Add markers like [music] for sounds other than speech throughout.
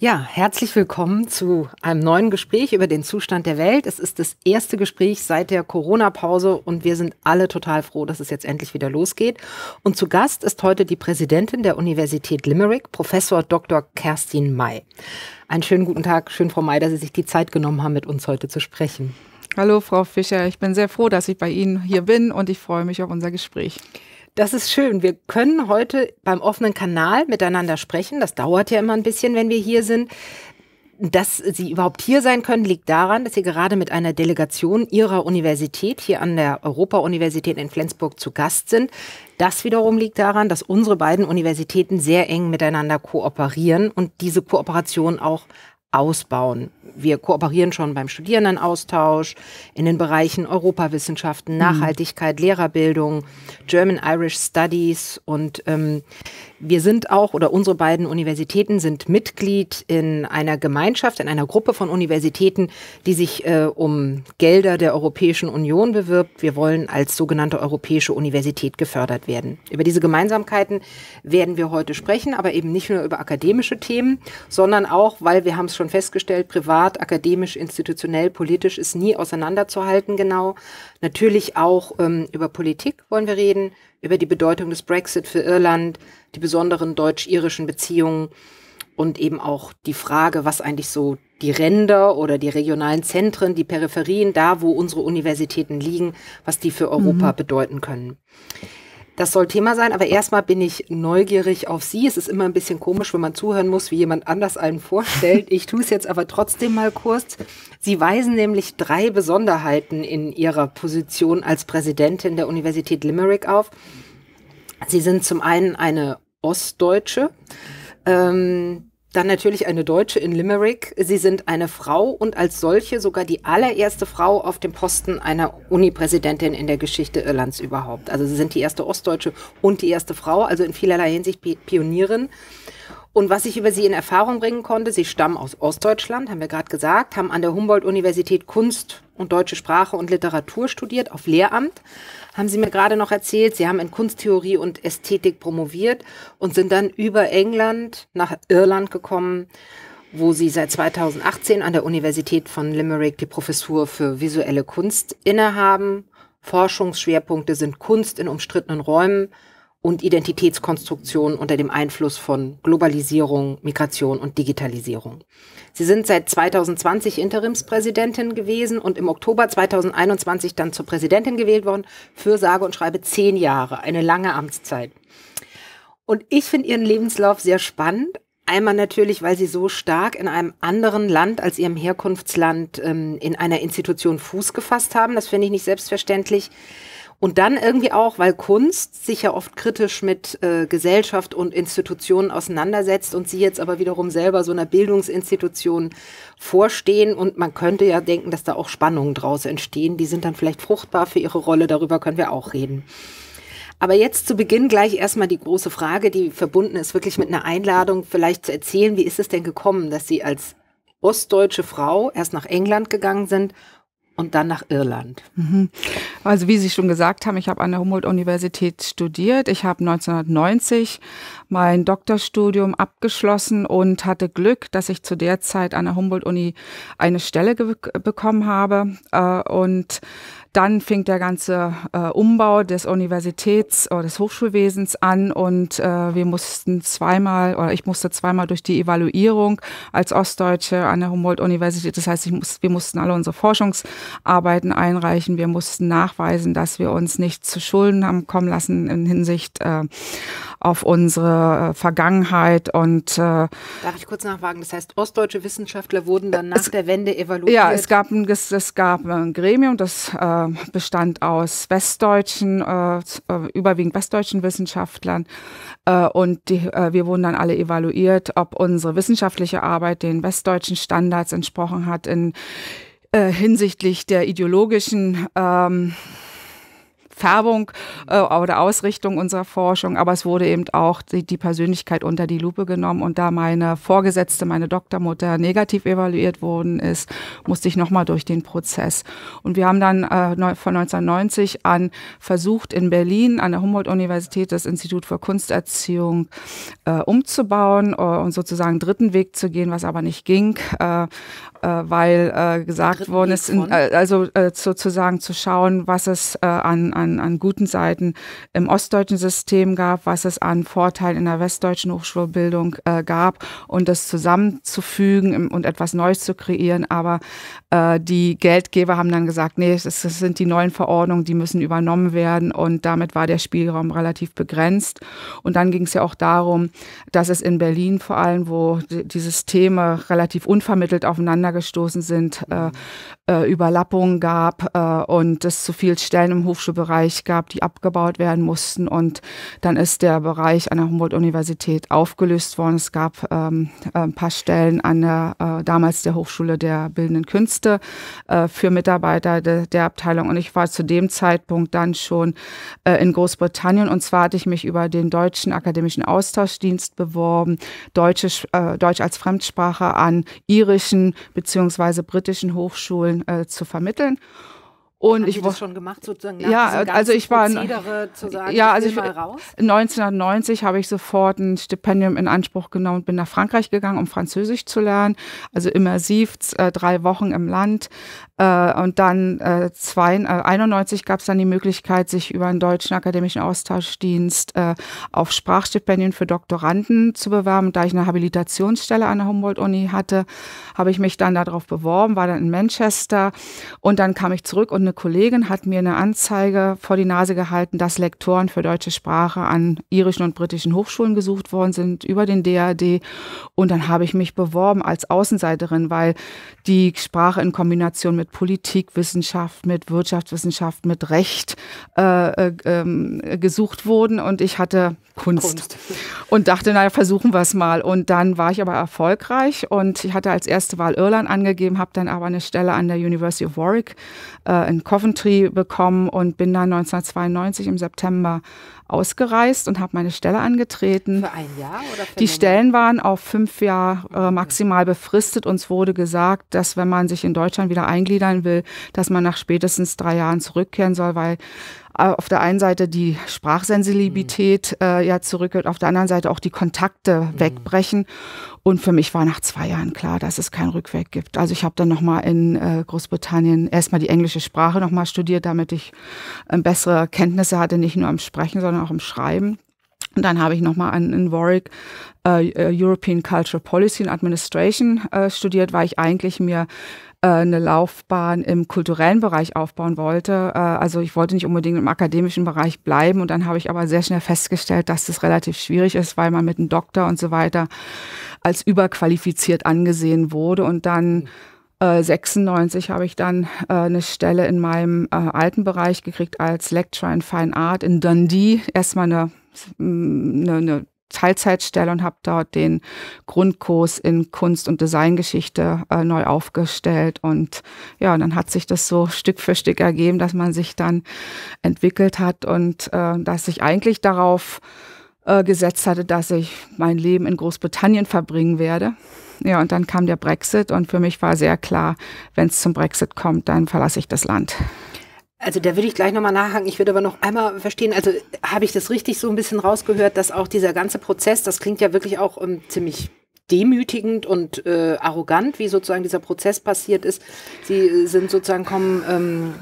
Ja, herzlich willkommen zu einem neuen Gespräch über den Zustand der Welt. Es ist das erste Gespräch seit der Corona-Pause und wir sind alle total froh, dass es jetzt endlich wieder losgeht. Und zu Gast ist heute die Präsidentin der Universität Limerick, Professor Dr. Kerstin May. Einen schönen guten Tag, schön, Frau May, dass Sie sich die Zeit genommen haben, mit uns heute zu sprechen. Hallo, Frau Fischer. Ich bin sehr froh, dass ich bei Ihnen hier bin und ich freue mich auf unser Gespräch. Das ist schön. Wir können heute beim offenen Kanal miteinander sprechen. Das dauert ja immer ein bisschen, wenn wir hier sind. Dass Sie überhaupt hier sein können, liegt daran, dass Sie gerade mit einer Delegation Ihrer Universität hier an der Europa-Universität in Flensburg zu Gast sind. Das wiederum liegt daran, dass unsere beiden Universitäten sehr eng miteinander kooperieren und diese Kooperation auch ausbauen wir kooperieren schon beim Studierendenaustausch, in den Bereichen Europawissenschaften, mhm. Nachhaltigkeit, mhm. Lehrerbildung, German Irish Studies und ähm, wir sind auch oder unsere beiden Universitäten sind Mitglied in einer Gemeinschaft, in einer Gruppe von Universitäten, die sich äh, um Gelder der Europäischen Union bewirbt. Wir wollen als sogenannte Europäische Universität gefördert werden. Über diese Gemeinsamkeiten werden wir heute sprechen, aber eben nicht nur über akademische Themen, sondern auch, weil wir haben es schon festgestellt, privat privat, akademisch, institutionell, politisch ist nie auseinanderzuhalten genau. Natürlich auch ähm, über Politik wollen wir reden, über die Bedeutung des Brexit für Irland, die besonderen deutsch-irischen Beziehungen und eben auch die Frage, was eigentlich so die Ränder oder die regionalen Zentren, die Peripherien, da wo unsere Universitäten liegen, was die für Europa mhm. bedeuten können. Das soll Thema sein, aber erstmal bin ich neugierig auf Sie. Es ist immer ein bisschen komisch, wenn man zuhören muss, wie jemand anders einen vorstellt. Ich tue es jetzt aber trotzdem mal kurz. Sie weisen nämlich drei Besonderheiten in Ihrer Position als Präsidentin der Universität Limerick auf. Sie sind zum einen eine Ostdeutsche. Ähm, dann natürlich eine Deutsche in Limerick. Sie sind eine Frau und als solche sogar die allererste Frau auf dem Posten einer Unipräsidentin in der Geschichte Irlands überhaupt. Also sie sind die erste Ostdeutsche und die erste Frau, also in vielerlei Hinsicht Pionierin. Und was ich über sie in Erfahrung bringen konnte, sie stammen aus Ostdeutschland, haben wir gerade gesagt, haben an der Humboldt-Universität Kunst und deutsche Sprache und Literatur studiert, auf Lehramt, haben sie mir gerade noch erzählt. Sie haben in Kunsttheorie und Ästhetik promoviert und sind dann über England nach Irland gekommen, wo sie seit 2018 an der Universität von Limerick die Professur für visuelle Kunst innehaben. Forschungsschwerpunkte sind Kunst in umstrittenen Räumen, und Identitätskonstruktion unter dem Einfluss von Globalisierung, Migration und Digitalisierung. Sie sind seit 2020 Interimspräsidentin gewesen und im Oktober 2021 dann zur Präsidentin gewählt worden, für sage und schreibe zehn Jahre, eine lange Amtszeit. Und ich finde Ihren Lebenslauf sehr spannend. Einmal natürlich, weil Sie so stark in einem anderen Land als Ihrem Herkunftsland ähm, in einer Institution Fuß gefasst haben. Das finde ich nicht selbstverständlich. Und dann irgendwie auch, weil Kunst sich ja oft kritisch mit äh, Gesellschaft und Institutionen auseinandersetzt und sie jetzt aber wiederum selber so einer Bildungsinstitution vorstehen. Und man könnte ja denken, dass da auch Spannungen draus entstehen. Die sind dann vielleicht fruchtbar für ihre Rolle. Darüber können wir auch reden. Aber jetzt zu Beginn gleich erstmal die große Frage, die verbunden ist wirklich mit einer Einladung, vielleicht zu erzählen, wie ist es denn gekommen, dass Sie als ostdeutsche Frau erst nach England gegangen sind und dann nach Irland. Mhm. Also wie Sie schon gesagt haben, ich habe an der Humboldt-Universität studiert. Ich habe 1990 mein Doktorstudium abgeschlossen und hatte Glück, dass ich zu der Zeit an der Humboldt-Uni eine Stelle bekommen habe. Äh, und dann fing der ganze äh, Umbau des Universitäts oder äh, des Hochschulwesens an und äh, wir mussten zweimal oder ich musste zweimal durch die Evaluierung als Ostdeutsche an der Humboldt-Universität. Das heißt, ich muss, wir mussten alle unsere Forschungsarbeiten einreichen. Wir mussten nachweisen, dass wir uns nicht zu Schulden haben kommen lassen in Hinsicht äh, auf unsere äh, Vergangenheit und äh, Darf ich kurz nachwagen? Das heißt, ostdeutsche Wissenschaftler wurden dann nach es, der Wende evaluiert? Ja, es gab ein, es, es gab ein Gremium, das äh, bestand aus westdeutschen, äh, äh, überwiegend westdeutschen Wissenschaftlern Äh, und die, äh, wir wurden dann alle evaluiert, ob unsere wissenschaftliche Arbeit den westdeutschen Standards entsprochen hat in äh, hinsichtlich der ideologischen ähm, Färbung äh, oder Ausrichtung unserer Forschung, aber es wurde eben auch die, die, Persönlichkeit unter die Lupe genommen. Und da meine Vorgesetzte, meine Doktormutter negativ evaluiert worden ist, musste ich nochmal durch den Prozess. Und wir haben dann äh, von 1990 an versucht, in Berlin an der Humboldt-Universität das Institut für Kunsterziehung äh, umzubauen äh, und sozusagen dritten Weg zu gehen, was aber nicht ging. Äh, äh, weil äh, gesagt worden ist, in, äh, also äh, sozusagen zu schauen, was es äh, an, an, an guten Seiten im ostdeutschen System gab, was es an Vorteilen in der westdeutschen Hochschulbildung äh, gab und das zusammenzufügen im, und etwas Neues zu kreieren. Aber äh, die Geldgeber haben dann gesagt, nee, das, sind die neuen Verordnungen, die müssen übernommen werden und damit war der Spielraum relativ begrenzt. Und dann ging es ja auch darum, dass es in Berlin vor allem, wo die Systeme relativ unvermittelt aufeinander gestoßen sind, äh, äh, Überlappungen gab äh, und es zu viel Stellen im Hochschulbereich gab, die abgebaut werden mussten. Und dann ist der Bereich an der Humboldt-Universität aufgelöst worden. Es gab ähm, ein paar Stellen an der äh, damals der Hochschule der Bildenden Künste äh, für Mitarbeiter de, der Abteilung. Und ich war zu dem Zeitpunkt dann schon äh, in Großbritannien. Und zwar hatte ich mich über den Deutschen Akademischen Austauschdienst beworben, Deutsche, äh, Deutsch als Fremdsprache an irischen bzw. britischen Hochschulen Schulen äh, zu vermitteln. Und Haben ich das schon gemacht sozusagen. ja, also ich war zu sagen, ja, also ich, 1990 habe ich sofort ein Stipendium in Anspruch genommen und bin nach Frankreich gegangen, um Französisch zu lernen. Also immersiv äh, drei Wochen im Land äh, und dann äh, zwei, äh, 91 gab es dann die Möglichkeit, sich über einen deutschen akademischen Austauschdienst äh, auf Sprachstipendien für Doktoranden zu bewerben. Da ich eine Habilitationsstelle an der Humboldt-Uni hatte, habe ich mich dann darauf beworben, war dann in Manchester und dann kam ich zurück und eine Kollegin hat mir eine Anzeige vor die Nase gehalten, dass Lektoren für deutsche Sprache an irischen und britischen Hochschulen gesucht worden sind über den DAD und dann habe ich mich beworben als Außenseiterin, weil die Sprache in Kombination mit mit Politikwissenschaft, mit Wirtschaftswissenschaft, mit Recht äh, äh, ähm, gesucht wurden und ich hatte Kunst. Kunst. Und dachte, naja, versuchen wir es mal. Und dann war ich aber erfolgreich und ich hatte als erste Wahl Irland angegeben, habe dann aber eine Stelle an der University of Warwick äh, in Coventry bekommen und bin dann 1992 im September ausgereist und habe meine Stelle angetreten. Für ein Jahr oder für Die Stellen waren auf fünf Jahre äh, maximal befristet. Uns wurde gesagt, dass wenn man sich in Deutschland wieder eingliedern will, dass man nach spätestens drei Jahren zurückkehren soll, weil äh, auf der einen Seite die Sprachsensibilität mhm. äh, ja zurückgeht, auf der anderen Seite auch die Kontakte mhm. wegbrechen. Und für mich war nach zwei Jahren klar, dass es keinen Rückweg gibt. Also ich habe dann nochmal in äh, Großbritannien erstmal die englische Sprache nochmal studiert, damit ich äh, bessere Kenntnisse hatte, nicht nur im Sprechen, sondern auch im Schreiben. Und dann habe ich nochmal an, in Warwick äh, äh, European Cultural Policy and Administration äh, studiert, weil ich eigentlich mir äh, eine Laufbahn im kulturellen Bereich aufbauen wollte. Äh, also ich wollte nicht unbedingt im akademischen Bereich bleiben und dann habe ich aber sehr schnell festgestellt, dass das relativ schwierig ist, weil man mit einem Doktor und so weiter als überqualifiziert angesehen wurde und dann mhm. äh, 96 habe ich dann äh, eine Stelle in meinem äh, alten Bereich gekriegt als Lecturer in Fine Art in Dundee. Erstmal eine eine, eine Teilzeitstelle und habe dort den Grundkurs in Kunst- und Designgeschichte äh, neu aufgestellt. Und ja, und dann hat sich das so Stück für Stück ergeben, dass man sich dann entwickelt hat und äh, dass ich eigentlich darauf äh, gesetzt hatte, dass ich mein Leben in Großbritannien verbringen werde. Ja, und dann kam der Brexit und für mich war sehr klar, wenn es zum Brexit kommt, dann verlasse ich das Land. Also da würde ich gleich nochmal nachhaken. Ich würde aber noch einmal verstehen, also habe ich das richtig so ein bisschen rausgehört, dass auch dieser ganze Prozess, das klingt ja wirklich auch um, ähm, ziemlich demütigend und äh, arrogant, wie sozusagen dieser Prozess passiert ist. Sie äh, sind sozusagen kommen ähm,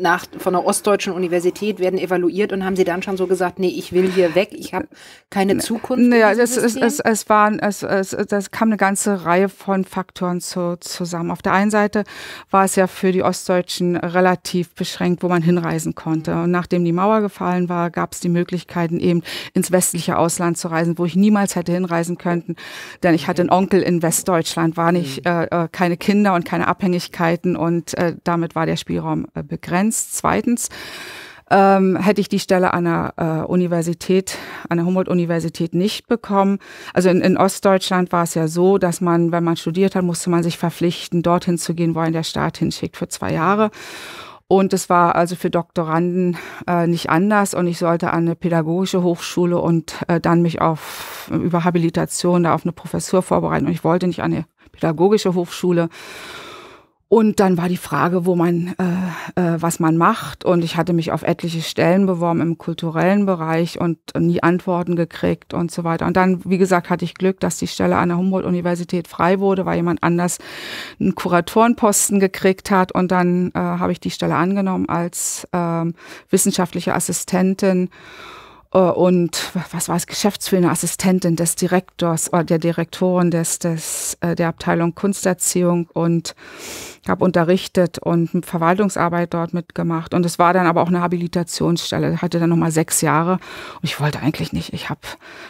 nach, von der Ostdeutschen Universität werden evaluiert und haben sie dann schon so gesagt, nee, ich will hier weg, ich habe keine Zukunft. Naja, es, es, es, es, waren, es, es, das kam eine ganze Reihe von Faktoren zu, zusammen. Auf der einen Seite war es ja für die Ostdeutschen relativ beschränkt, wo man hinreisen konnte. Mhm. Und nachdem die Mauer gefallen war, gab es die Möglichkeiten, eben ins westliche Ausland zu reisen, wo ich niemals hätte hinreisen können, denn ich hatte mhm. einen Onkel in Westdeutschland, war nicht, mhm. äh, äh, keine Kinder und keine Abhängigkeiten und äh, damit war der Spielraum äh, begrenzt. Eins. Zweitens ähm, hätte ich die Stelle an der äh, Universität, an der Humboldt-Universität nicht bekommen. Also in, in Ostdeutschland war es ja so, dass man, wenn man studiert hat, musste man sich verpflichten, dorthin zu gehen, wo ein der Staat hinschickt für zwei Jahre. Und es war also für Doktoranden äh, nicht anders und ich sollte an eine pädagogische Hochschule und äh, dann mich auf über Habilitation da auf eine Professur vorbereiten und ich wollte nicht an eine pädagogische Hochschule und dann war die Frage, wo man, äh, äh, was man macht. Und ich hatte mich auf etliche Stellen beworben im kulturellen Bereich und nie Antworten gekriegt und so weiter. Und dann, wie gesagt, hatte ich Glück, dass die Stelle an der Humboldt-Universität frei wurde, weil jemand anders einen Kuratorenposten gekriegt hat. Und dann äh, habe ich die Stelle angenommen als ähm, wissenschaftliche Assistentin. Äh, und was war es, geschäftsführende Assistentin des Direktors oder äh, der Direktorin des, des, äh, der Abteilung Kunsterziehung und habe unterrichtet und Verwaltungsarbeit dort mitgemacht. Und es war dann aber auch eine Habilitationsstelle, hatte dann nochmal sechs Jahre und ich wollte eigentlich nicht. Ich hab,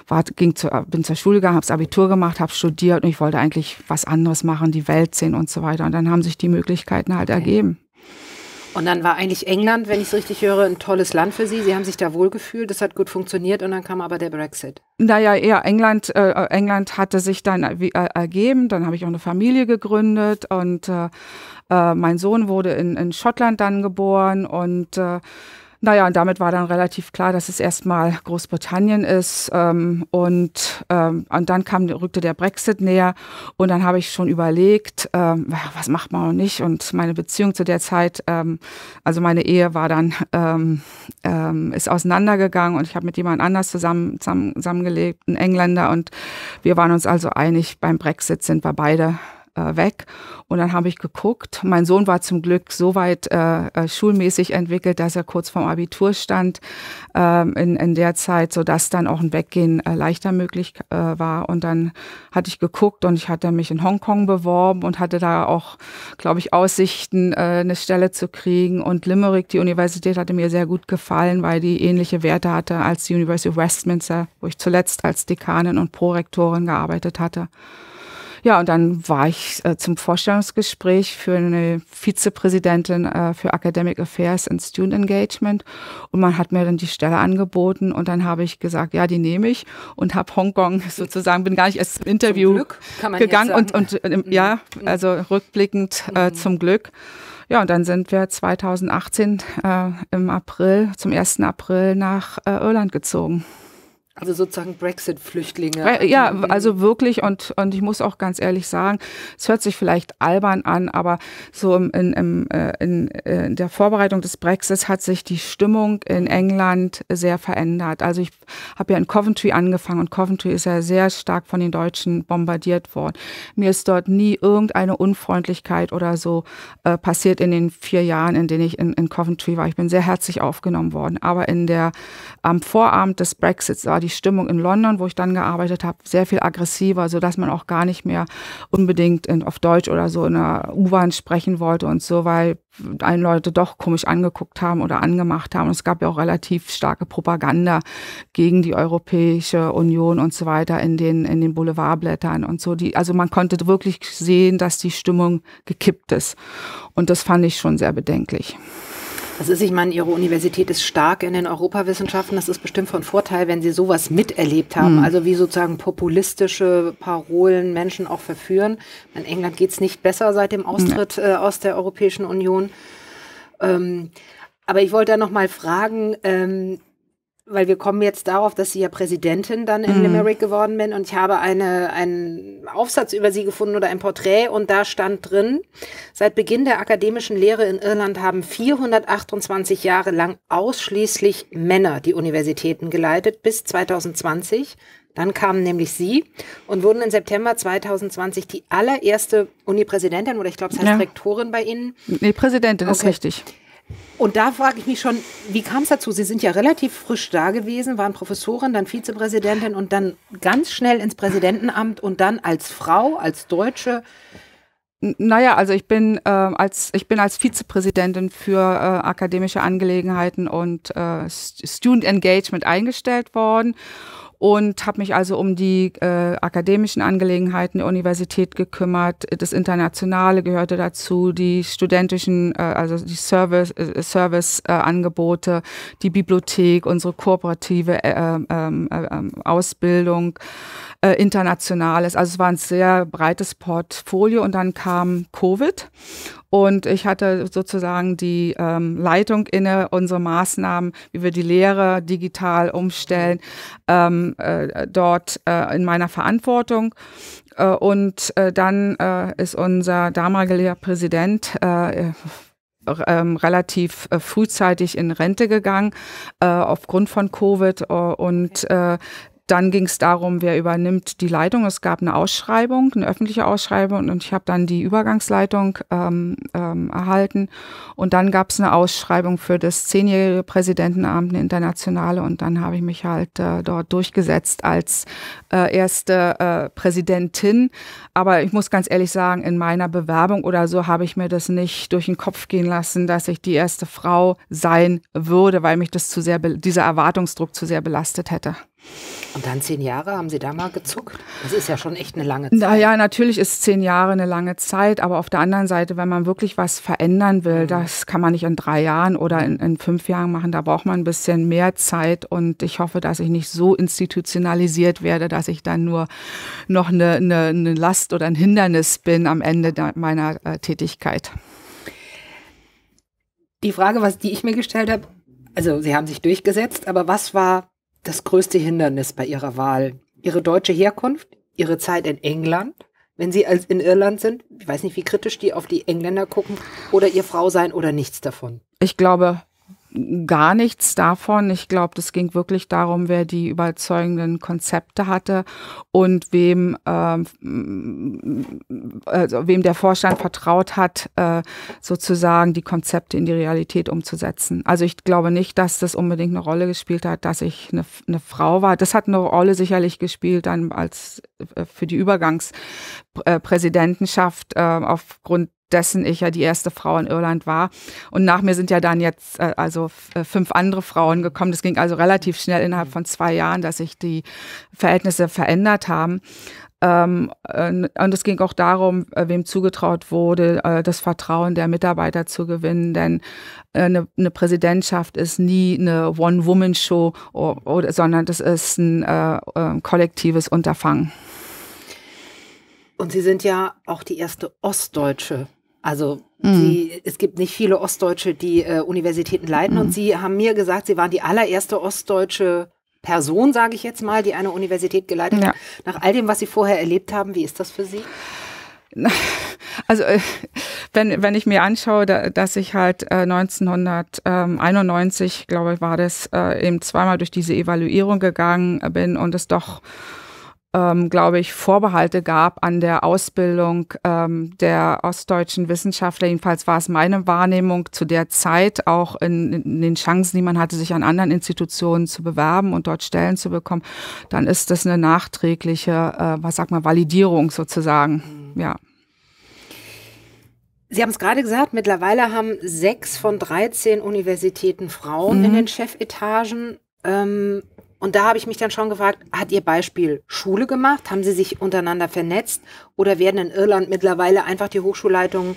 war, ging zu, bin zur Schule gegangen, habe das Abitur gemacht, habe studiert und ich wollte eigentlich was anderes machen, die Welt sehen und so weiter. Und dann haben sich die Möglichkeiten halt okay. ergeben. Und dann war eigentlich England, wenn ich es richtig höre, ein tolles Land für Sie. Sie haben sich da wohlgefühlt, das hat gut funktioniert und dann kam aber der Brexit. Naja, eher England, äh, England hatte sich dann äh, ergeben, dann habe ich auch eine Familie gegründet und äh, äh mein Sohn wurde in, in Schottland dann geboren und äh, naja, und damit war dann relativ klar, dass es erstmal Großbritannien ist. Ähm, und, ähm, und dann kam, rückte der Brexit näher. Und dann habe ich schon überlegt, ähm, was macht man und nicht? Und meine Beziehung zu der Zeit, ähm, also meine Ehe war dann, ähm, ähm, ist auseinandergegangen und ich habe mit jemand anders zusammen, zusammen, zusammengelebt, ein Engländer. Und wir waren uns also einig, beim Brexit sind wir beide äh, weg. Und dann habe ich geguckt. Mein Sohn war zum Glück so weit äh, äh schulmäßig entwickelt, dass er kurz vorm Abitur stand ähm, in, in der Zeit, sodass dann auch ein Weggehen äh, leichter möglich äh, war. Und dann hatte ich geguckt und ich hatte mich in Hongkong beworben und hatte da auch, glaube ich, Aussichten, äh, eine Stelle zu kriegen. Und Limerick, die Universität, hatte mir sehr gut gefallen, weil die ähnliche Werte hatte als die University of Westminster, wo ich zuletzt als Dekanin und Prorektorin gearbeitet hatte. Ja, und dann war ich äh, zum Vorstellungsgespräch für eine Vizepräsidentin äh, für Academic Affairs and Student Engagement. Und man hat mir dann die Stelle angeboten und dann habe ich gesagt, ja, die nehme ich und habe Hongkong [laughs] sozusagen, bin gar nicht erst zum Interview zum Glück, gegangen und, und äh, mhm. ja, mhm. also rückblickend äh, mhm. zum Glück. Ja, und dann sind wir 2018 äh, im April, zum 1. April nach äh, Irland gezogen. Also sozusagen Brexit-Flüchtlinge. Ja, also wirklich und, und ich muss auch ganz ehrlich sagen, es hört sich vielleicht albern an, aber so in, äh, in, in, äh, in der Vorbereitung des Brexits hat sich die Stimmung in England sehr verändert. Also ich habe ja in Coventry angefangen und Coventry ist ja sehr stark von den Deutschen bombardiert worden. Mir ist dort nie irgendeine Unfreundlichkeit oder so äh, passiert in den vier Jahren, in denen ich in, in Coventry war. Ich bin sehr herzlich aufgenommen worden. Aber in der, am Vorabend des Brexits war die die Stimmung in London, wo ich dann gearbeitet habe, sehr viel aggressiver, sodass man auch gar nicht mehr unbedingt in, auf Deutsch oder so in der U-Bahn sprechen wollte und so, weil einen Leute doch komisch angeguckt haben oder angemacht haben. Und es gab ja auch relativ starke Propaganda gegen die Europäische Union und so weiter in den, in den Boulevardblättern und so. Die, also man konnte wirklich sehen, dass die Stimmung gekippt ist. Und das fand ich schon sehr bedenklich. Das also ist, ich meine, Ihre Universität ist stark in den Europawissenschaften. Das ist bestimmt von Vorteil, wenn Sie sowas miterlebt haben. Mhm. Also wie sozusagen populistische Parolen Menschen auch verführen. In England geht es nicht besser seit dem Austritt äh, aus der Europäischen Union. Ähm, aber ich wollte da noch mal fragen, ähm, weil wir kommen jetzt darauf, dass sie ja Präsidentin dann in mhm. Limerick geworden bin und ich habe eine, einen Aufsatz über sie gefunden oder ein Porträt und da stand drin, seit Beginn der akademischen Lehre in Irland haben 428 Jahre lang ausschließlich Männer die Universitäten geleitet bis 2020. Dann kamen nämlich sie und wurden im September 2020 die allererste Unipräsidentin oder ich glaube, es heißt ja. Rektorin bei Ihnen. Nee, Präsidentin okay. ist richtig. Und da frage ich mich schon, wie kam es dazu? Sie sind ja relativ frisch da gewesen, waren Professorin, dann Vizepräsidentin und dann ganz schnell ins Präsidentenamt und dann als Frau, als Deutsche. Naja, also ich bin äh, als ich bin als Vizepräsidentin für äh, akademische Angelegenheiten und äh, Student Engagement eingestellt worden und habe mich also um die äh, akademischen Angelegenheiten der Universität gekümmert. Das Internationale gehörte dazu, die studentischen, äh, also die Service, äh, Service-Angebote, äh, die Bibliothek, unsere kooperative äh, ähm, ähm, äh, Ausbildung, äh, Internationales. Also es war ein sehr breites Portfolio und dann kam Covid und ich hatte sozusagen die ähm, Leitung inne, unsere Maßnahmen, wie wir die Lehre digital umstellen, ähm, äh, dort äh, in meiner Verantwortung. Äh, und äh, dann äh, ist unser damaliger Präsident äh, ähm, relativ äh, frühzeitig in Rente gegangen äh, aufgrund von Covid äh, und dann ging es darum, wer übernimmt die Leitung. Es gab eine Ausschreibung, eine öffentliche Ausschreibung und ich habe dann die Übergangsleitung ähm, ähm, erhalten. Und dann gab es eine Ausschreibung für das zehnjährige Präsidentenamt, eine internationale. Und dann habe ich mich halt äh, dort durchgesetzt als äh, erste äh, Präsidentin. Aber ich muss ganz ehrlich sagen, in meiner Bewerbung oder so habe ich mir das nicht durch den Kopf gehen lassen, dass ich die erste Frau sein würde, weil mich das zu sehr, dieser Erwartungsdruck zu sehr belastet hätte. Und dann zehn Jahre haben Sie da mal gezuckt? Das ist ja schon echt eine lange Zeit. Naja, natürlich ist zehn Jahre eine lange Zeit, aber auf der anderen Seite, wenn man wirklich was verändern will, mhm. das kann man nicht in drei Jahren oder in, in, fünf Jahren machen. Da braucht man ein bisschen mehr Zeit und ich hoffe, dass ich nicht so institutionalisiert werde, dass ich dann nur noch eine, eine, eine Last oder ein Hindernis bin am Ende meiner äh, Tätigkeit. Die Frage, was die ich mir gestellt habe, also Sie haben sich durchgesetzt, aber was war das größte Hindernis bei ihrer Wahl? Ihre deutsche Herkunft, ihre Zeit in England, wenn sie als in Irland sind, ich weiß nicht, wie kritisch die auf die Engländer gucken, oder ihr Frau sein oder nichts davon? Ich glaube, gar nichts davon. Ich glaube, das ging wirklich darum, wer die überzeugenden Konzepte hatte und wem, ähm, also wem der Vorstand vertraut hat, äh, sozusagen die Konzepte in die Realität umzusetzen. Also ich glaube nicht, dass das unbedingt eine Rolle gespielt hat, dass ich eine, eine Frau war. Das hat eine Rolle sicherlich gespielt dann als äh, für die Übergangspräsidentenschaft äh, aufgrund dessen ich ja die erste Frau in Irland war. Und nach mir sind ja dann jetzt äh, also äh, fünf andere Frauen gekommen. Das ging also relativ schnell innerhalb von zwei Jahren, dass sich die Verhältnisse verändert haben. Ähm, äh, und es ging auch darum, äh, wem zugetraut wurde, äh, das Vertrauen der Mitarbeiter zu gewinnen, denn eine, äh, eine Präsidentschaft ist nie eine One-Woman-Show, sondern das ist ein äh, ähm, kollektives Unterfangen. Und Sie sind ja auch die erste ostdeutsche also mhm. Sie, es gibt nicht viele Ostdeutsche, die äh, Universitäten leiten. Mm. Und mhm. Sie haben mir gesagt, Sie waren die allererste ostdeutsche Person, sage ich jetzt mal, die eine Universität geleitet ja. hat. Nach all dem, was Sie vorher erlebt haben, wie ist das für Sie? [laughs] Also äh, wenn, wenn ich mir anschaue, dass ich halt 1991, äh, glaube ich, war das, äh, eben zweimal durch diese Evaluierung gegangen bin und es doch ähm, glaube ich, Vorbehalte gab an der Ausbildung ähm, der ostdeutschen Wissenschaftler. Jedenfalls war es meine Wahrnehmung zu der Zeit, auch in, in, den Chancen, die man hatte, sich an anderen Institutionen zu bewerben und dort Stellen zu bekommen. Dann ist das eine nachträgliche, äh, was sagt man, Validierung sozusagen. Mhm. Ja. Sie haben es gerade gesagt, mittlerweile haben sechs von 13 Universitäten Frauen mhm. in den Chefetagen. Ähm, und da habe ich mich dann schon gefragt, hat ihr Beispiel Schule gemacht? Haben sie sich untereinander vernetzt? Oder werden in Irland mittlerweile einfach die Hochschulleitungen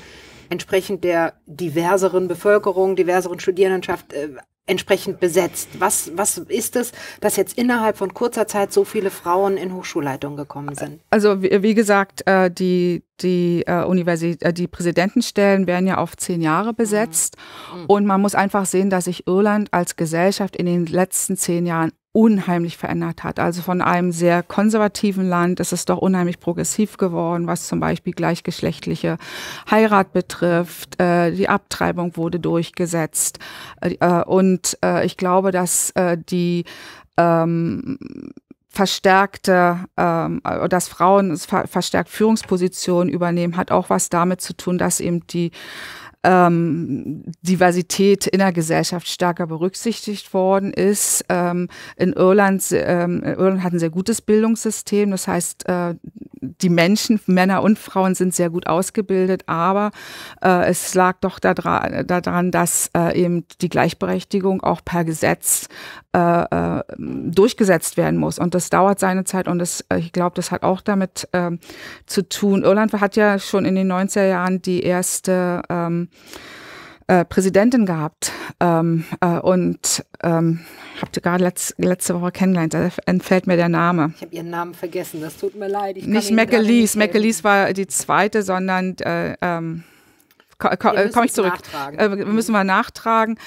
entsprechend der diverseren Bevölkerung, diverseren Studierendenschaft äh, entsprechend besetzt. Was, was ist es, dass jetzt innerhalb von kurzer Zeit so viele Frauen in Hochschulleitungen gekommen sind? Also wie, wie gesagt, äh, die, die, äh, Universität, äh, die Präsidentenstellen werden ja auf zehn Jahre besetzt. Mhm. mhm. Und man muss einfach sehen, dass sich Irland als Gesellschaft in den letzten zehn Jahren unheimlich verändert hat. Also von einem sehr konservativen Land ist es doch unheimlich progressiv geworden, was zum Beispiel gleichgeschlechtliche Heirat betrifft. Äh, die Abtreibung wurde durchgesetzt. Äh, äh und äh, ich glaube, dass äh, die ähm, verstärkte, ähm, äh, dass Frauen ver verstärkt Führungspositionen übernehmen, hat auch was damit zu tun, dass eben die ähm, Diversität in der Gesellschaft stärker berücksichtigt worden ist. Ähm, in, Irland, ähm, Irland hat ein sehr gutes Bildungssystem, das heißt, äh, die Menschen, Männer und Frauen sind sehr gut ausgebildet, aber äh, es lag doch dadra daran, dass äh, eben die Gleichberechtigung auch per Gesetz äh, äh, durchgesetzt werden muss. Und das dauert seine Zeit und das, äh, ich glaube, das hat auch damit ähm, zu tun. Irland hat ja schon in den 90er Jahren die erste ähm, äh, Präsidentin gehabt ähm, äh, und ähm, habt ihr gerade letz, letzte Woche kennengelernt. Da entfällt mir der Name. Ich habe ihren Namen vergessen, das tut mir leid. Ich nicht McAleese, McAleese war die zweite, sondern äh, ähm, ko ko ich zurück. Äh, müssen wir nachtragen.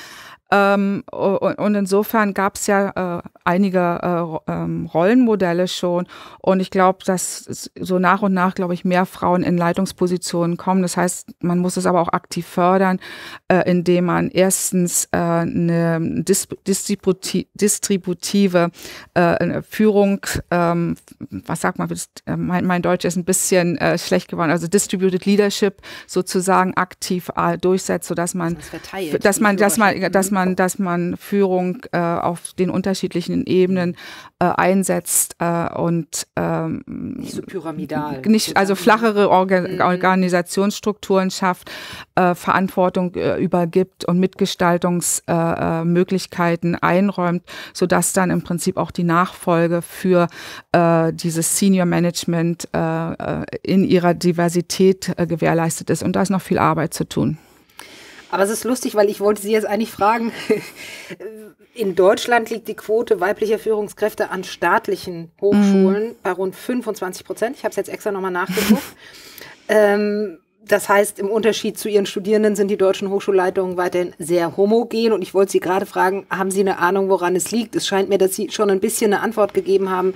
Ähm, und, und, insofern gab es ja äh, einige äh, ähm, Rollenmodelle schon. Und ich glaube, dass so nach und nach, glaube ich, mehr Frauen in Leitungspositionen kommen. Das heißt, man muss es aber auch aktiv fördern, äh, indem man erstens eine äh, dis distributi distributive äh, Führung, ähm, was sagt man, äh, mein, mein, Deutsch ist ein bisschen schlecht geworden, also Distributed Leadership sozusagen aktiv durchsetzt, sodass man, das dass man, dass man, dass man mhm man, dass man Führung äh, auf den unterschiedlichen Ebenen äh, einsetzt äh, und ähm, nicht so pyramidal. Nicht, also flachere Orga mhm. Organisationsstrukturen schafft, äh, Verantwortung äh, übergibt und Mitgestaltungsmöglichkeiten äh, einräumt, sodass dann im Prinzip auch die Nachfolge für dieses Senior Management in ihrer Diversität gewährleistet ist. Und da ist noch viel Arbeit zu tun. Aber es ist lustig, weil ich wollte Sie jetzt eigentlich fragen, [laughs] in Deutschland liegt die Quote weiblicher Führungskräfte an staatlichen Hochschulen mhm. bei rund 25 Prozent. Ich habe es jetzt extra nochmal nachgeguckt. [laughs] ähm, das heißt, im Unterschied zu Ihren Studierenden sind die deutschen Hochschulleitungen weiterhin sehr homogen. Und ich wollte Sie gerade fragen, haben Sie eine Ahnung, woran es liegt? Es scheint mir, dass Sie schon ein bisschen eine Antwort gegeben haben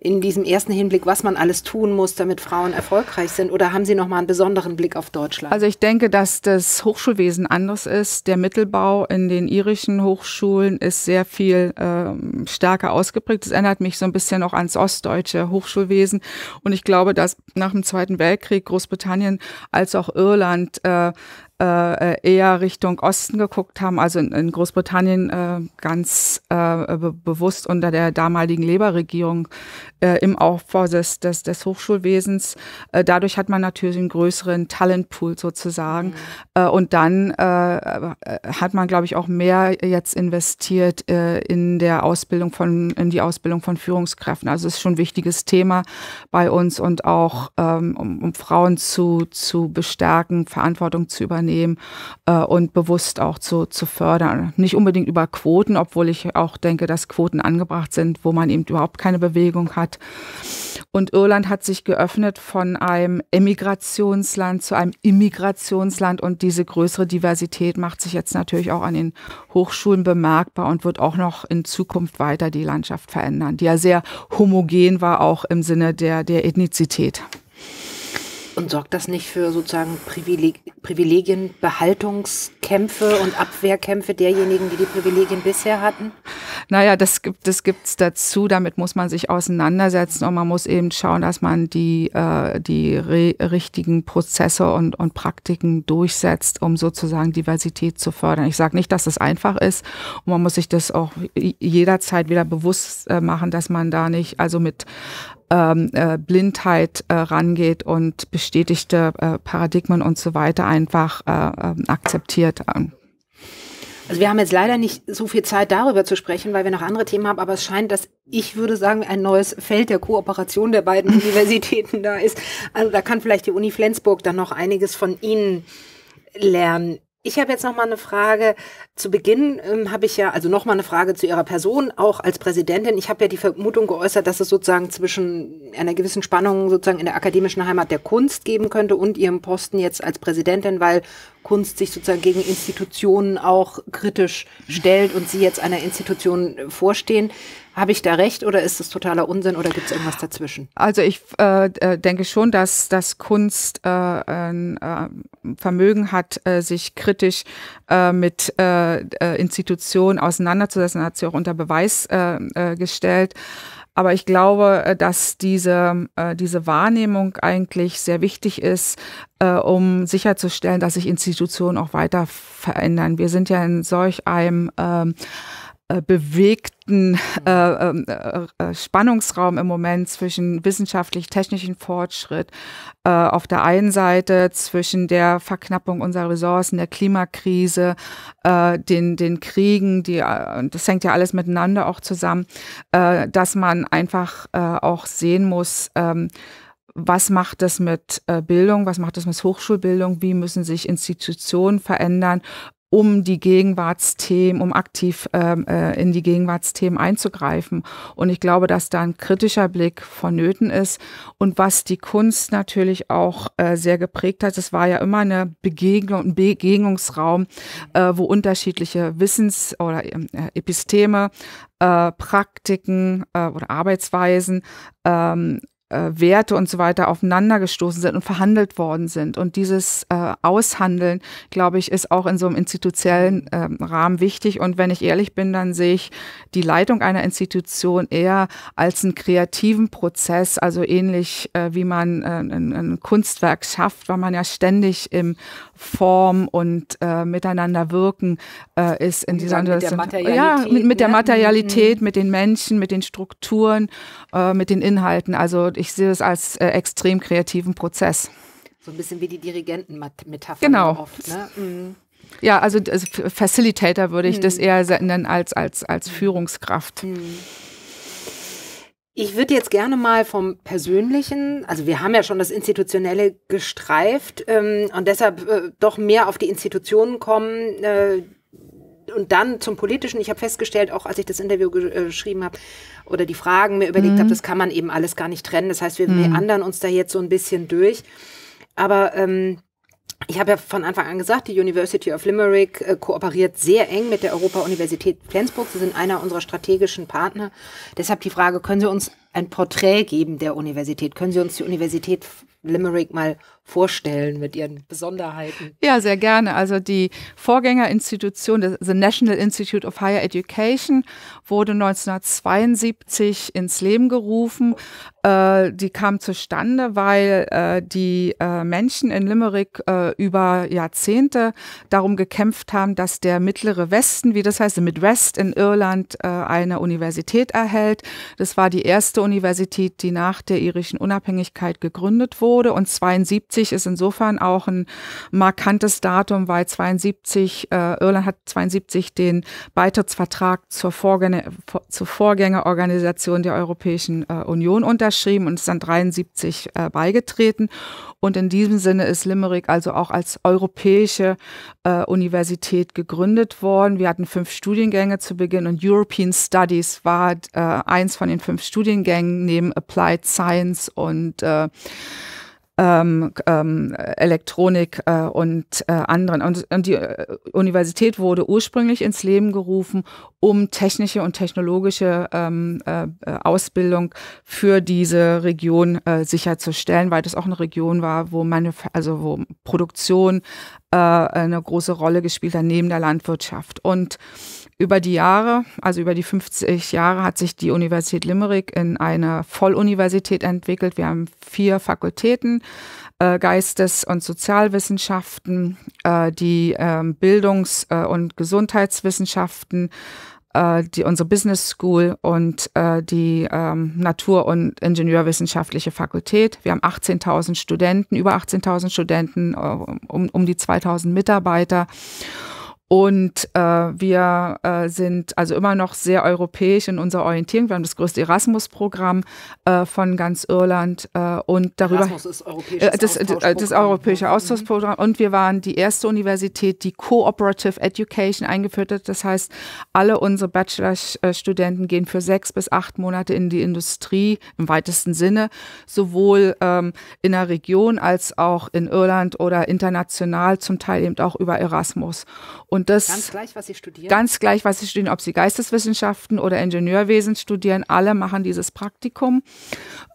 in diesem ersten Hinblick, was man alles tun muss, damit Frauen erfolgreich sind? Oder haben Sie nochmal einen besonderen Blick auf Deutschland? Also ich denke, dass das Hochschulwesen anders ist. Der Mittelbau in den irischen Hochschulen ist sehr viel ähm, stärker ausgeprägt. Das erinnert mich so ein bisschen auch ans ostdeutsche Hochschulwesen. Und ich glaube, dass nach dem Zweiten Weltkrieg Großbritannien als auch Irland äh, äh, eher Richtung Osten geguckt haben, also in, in Großbritannien äh, ganz äh, be bewusst unter der damaligen Labour-Regierung äh, im Aufbau des, des, des Hochschulwesens. Äh, dadurch hat man natürlich einen größeren Talentpool sozusagen. Mhm. Äh, und dann hat man, glaube ich, auch mehr jetzt investiert in der Ausbildung von, in die Ausbildung von Führungskräften. Also es ist schon ein wichtiges Thema bei uns und auch ähm, um, um Frauen zu, zu bestärken, Verantwortung zu übernehmen Unternehmen äh, und bewusst auch zu, zu fördern. Nicht unbedingt über Quoten, obwohl ich auch denke, dass Quoten angebracht sind, wo man eben überhaupt keine Bewegung hat. Und Irland hat sich geöffnet von einem Emigrationsland zu einem Immigrationsland und diese größere Diversität macht sich jetzt natürlich auch an den Hochschulen bemerkbar und wird auch noch in Zukunft weiter die Landschaft verändern, die ja sehr homogen war, auch im Sinne der, der Ethnizität. Und sorgt das nicht für sozusagen Privileg Privilegienbehaltungskämpfe und Abwehrkämpfe derjenigen, die die Privilegien bisher hatten? Naja, das gibt es gibt's dazu. Damit muss man sich auseinandersetzen und man muss eben schauen, dass man die, äh, die richtigen Prozesse und, und Praktiken durchsetzt, um sozusagen Diversität zu fördern. Ich sage nicht, dass das einfach ist und man muss sich das auch jederzeit wieder bewusst äh, machen, dass man da nicht also mit ähm, äh, Blindheit äh, rangeht und bestätigte äh, Paradigmen und so weiter einfach äh, ähm, akzeptiert. Ähm. Also wir haben jetzt leider nicht so viel Zeit darüber zu sprechen, weil wir noch andere Themen haben, aber es scheint, dass ich würde sagen, ein neues Feld der Kooperation der beiden [laughs] Universitäten da ist. Also da kann vielleicht die Uni Flensburg dann noch einiges von Ihnen lernen. Ich habe jetzt noch mal eine Frage. Zu Beginn ähm, habe ich ja, also noch mal eine Frage zu Ihrer Person, auch als Präsidentin. Ich habe ja die Vermutung geäußert, dass es sozusagen zwischen einer gewissen Spannung sozusagen in der akademischen Heimat der Kunst geben könnte und Ihrem Posten jetzt als Präsidentin, weil Kunst sich sozusagen gegen Institutionen auch kritisch stellt und Sie jetzt einer Institution vorstehen. Habe ich da recht oder ist das totaler Unsinn oder gibt es irgendwas dazwischen? Also ich äh, äh, denke schon, dass, dass Kunst äh, ein äh, Vermögen hat, äh, sich kritisch äh, mit äh, äh Institutionen auseinanderzusetzen, hat sie auch unter Beweis äh, äh, gestellt. Aber ich glaube, äh, dass diese, äh, diese Wahrnehmung eigentlich sehr wichtig ist, äh, um sicherzustellen, dass sich Institutionen auch weiter verändern. Wir sind ja in solch einem ähm, äh, bewegten mhm. äh, ähm, äh, äh, Spannungsraum im Moment zwischen wissenschaftlich technischen Fortschritt äh, auf der einen Seite, zwischen der Verknappung unserer Ressourcen, der Klimakrise, den, den Kriegen, die, das hängt ja alles miteinander auch zusammen, dass man einfach auch sehen muss, ähm, was macht das mit Bildung, was macht das mit Hochschulbildung, wie müssen sich Institutionen verändern, um die Gegenwartsthemen, um aktiv ähm, äh, in die Gegenwartsthemen einzugreifen. Und ich glaube, dass da ein kritischer Blick vonnöten ist. Und was die Kunst natürlich auch äh, sehr geprägt hat, es war ja immer eine Begegnung, ein Begegnungsraum, äh, wo unterschiedliche Wissens- oder ähm, äh, Episteme, äh, Praktiken äh, oder Arbeitsweisen ähm, äh, Werte und so weiter aufeinandergestoßen sind und verhandelt worden sind. Und dieses äh, Aushandeln, glaube ich, ist auch in so einem institutionellen äh, Rahmen wichtig. Und wenn ich ehrlich bin, dann sehe ich die Leitung einer Institution eher als einen kreativen Prozess, also ähnlich äh, wie man äh, ein, ein, Kunstwerk schafft, weil man ja ständig im Form und äh, miteinander wirken ist in dieser mit der Materialität, ja, mit, mit der ne? Mhm. Materialität, ne? mit den Menschen, mit den Strukturen, mit den Inhalten. Also ich sehe es als äh, extrem kreativen Prozess. So ein bisschen wie die Dirigenten-Metapher genau. oft. Ne? Mhm. Ja, also, also Facilitator würde ich mhm. das eher nennen als, als, als Führungskraft. Mhm. Ich würde jetzt gerne mal vom Persönlichen, also wir haben ja schon das Institutionelle gestreift ähm, und deshalb äh, doch mehr auf die Institutionen kommen, äh, und dann zum Politischen, ich habe festgestellt, auch als ich das Interview äh, geschrieben habe oder die Fragen mir überlegt mhm. habe, das kann man eben alles gar nicht trennen. Das heißt, wir mhm. andern uns da jetzt so ein bisschen durch. Aber ähm, ich habe ja von Anfang an gesagt, die University of Limerick äh, kooperiert sehr eng mit der Europa-Universität Flensburg. Sie sind einer unserer strategischen Partner. Deshalb die Frage, können Sie uns ein Porträt geben der Universität. Können Sie uns die Universität Limerick mal vorstellen mit ihren Besonderheiten? Ja, sehr gerne. Also die Vorgängerinstitution, the National Institute of Higher Education, wurde 1972 ins Leben gerufen. Äh, die kam zustande, weil äh, die äh, Menschen in Limerick über Jahrzehnte darum gekämpft haben, dass der mittlere Westen, wie das heißt, Midwest in Irland, eine Universität erhält. Das war die erste Universität, die nach der irischen Unabhängigkeit gegründet wurde. Und 72 ist insofern auch ein markantes Datum, weil 72, äh, Irland hat 72 den Beitrittsvertrag zur, Vorgänger, zur Vorgängerorganisation der Europäischen äh, Union unterschrieben und ist dann 73 äh, beigetreten. Und in diesem Sinne ist Limerick also auch als europäische äh, Universität gegründet worden. Wir hatten fünf Studiengänge zu Beginn und European Studies war äh, eins von den fünf Studiengängen. Studiengängen neben Applied Science und äh, ähm, ähm, Elektronik äh, und äh, anderen. Und, und die äh, Universität wurde ursprünglich ins Leben gerufen, um technische und technologische ähm, äh, äh, Ausbildung für diese Region äh, sicherzustellen, weil das auch eine Region war, wo meine, also wo Produktion äh, eine große Rolle gespielt hat neben der Landwirtschaft. Und über die Jahre, also über die 50 Jahre, hat sich die Universität Limerick in eine Volluniversität entwickelt. Wir haben vier Fakultäten, äh, Geistes- und Sozialwissenschaften, äh, die ähm, äh, Bildungs- und Gesundheitswissenschaften, äh, die, unsere Business School und äh, die ähm, Natur- und Ingenieurwissenschaftliche Fakultät. Wir haben 18.000 Studenten, über 18.000 Studenten, äh, um, um die 2.000 Mitarbeiter. Und äh, wir äh, sind also immer noch sehr europäisch in unserer Orientierung. Wir haben das größte Erasmus-Programm äh, von ganz Irland äh, und darüber. Erasmus ist europäisches äh, das, äh, das, das europäische ne? mhm. Austauschprogramm. Und wir waren die erste Universität, die Cooperative Education eingeführt hat. Das heißt, alle unsere Bachelor-Studenten gehen für sechs bis acht Monate in die Industrie im weitesten Sinne, sowohl ähm, in der Region als auch in Irland oder international, zum Teil eben auch über Erasmus. Und das ganz gleich, was sie studieren. Ganz gleich, was sie studieren, ob sie Geisteswissenschaften oder Ingenieurwesen studieren, alle machen dieses Praktikum.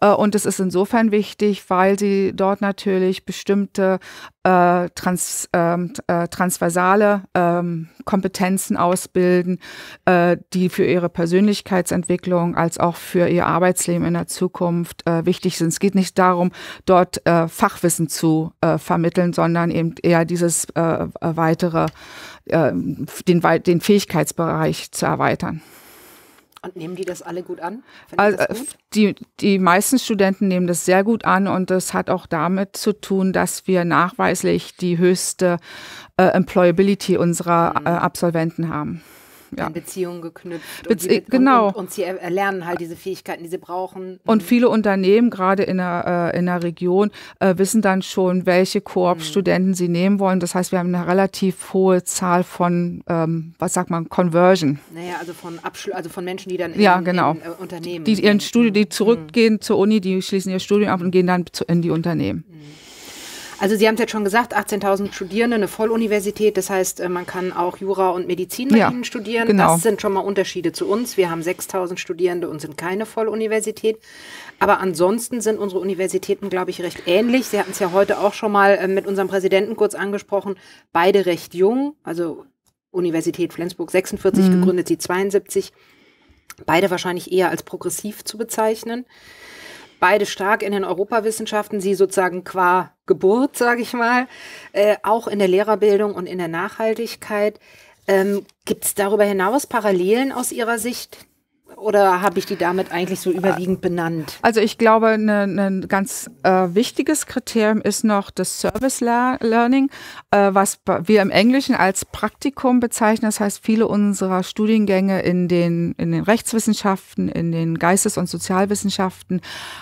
Äh, und das ist insofern wichtig, weil sie dort natürlich bestimmte äh, trans, ähm, äh, transversale äh, Kompetenzen ausbilden, äh, die für ihre Persönlichkeitsentwicklung als auch für ihr Arbeitsleben in der Zukunft äh, wichtig sind. Es geht nicht darum, dort Fachwissen zu vermitteln, sondern eben eher dieses weitere ähm, den, den Fähigkeitsbereich zu erweitern. Und nehmen die das alle gut an? Also, äh, gut? Die, die meisten Studenten nehmen das sehr gut an und das hat auch damit zu tun, dass wir nachweislich die höchste äh, Employability unserer mhm. äh, Absolventen haben ja. an Beziehungen geknüpft. Bezie und die, genau. Und, und, und, sie erlernen halt diese Fähigkeiten, die sie brauchen. Und mhm. viele Unternehmen, gerade in der, äh, in der Region, äh, wissen dann schon, welche Koop-Studenten mhm. sie nehmen wollen. Das heißt, wir haben eine relativ hohe Zahl von, ähm, was sagt man, Conversion. Naja, also von, Abschl also von Menschen, die dann in, ja, genau. in, äh, Unternehmen. Die ihren Studium, die mhm. zurückgehen mhm. zur Uni, die schließen ihr Studium ab und gehen dann zu, in die Unternehmen. Mhm. Also Sie haben es jetzt schon gesagt, 18.000 Studierende, eine Volluniversität, das heißt, äh, man kann auch Jura und Medizin bei ja, Ihnen studieren. Genau. Das sind schon mal Unterschiede zu uns. Wir haben 6.000 Studierende und sind keine Volluniversität. Aber ansonsten sind unsere Universitäten, glaube ich, recht ähnlich. Sie hatten es ja heute auch schon mal äh, mit unserem Präsidenten kurz angesprochen. Beide recht jung, also Universität Flensburg 46 mhm. gegründet, sie 72. Beide wahrscheinlich eher als progressiv zu bezeichnen beide stark in den Europawissenschaften, sie sozusagen qua Geburt, sage ich mal, äh, auch in der Lehrerbildung und in der Nachhaltigkeit. Ähm, Gibt es darüber hinaus Parallelen aus Ihrer Sicht oder habe ich die damit eigentlich so überwiegend benannt? Also ich glaube, ein ne, ne ganz äh, wichtiges Kriterium ist noch das Service Learning, äh, was wir im Englischen als Praktikum bezeichnen. Das heißt, viele unserer Studiengänge in den, in den Rechtswissenschaften, in den Geistes- und Sozialwissenschaften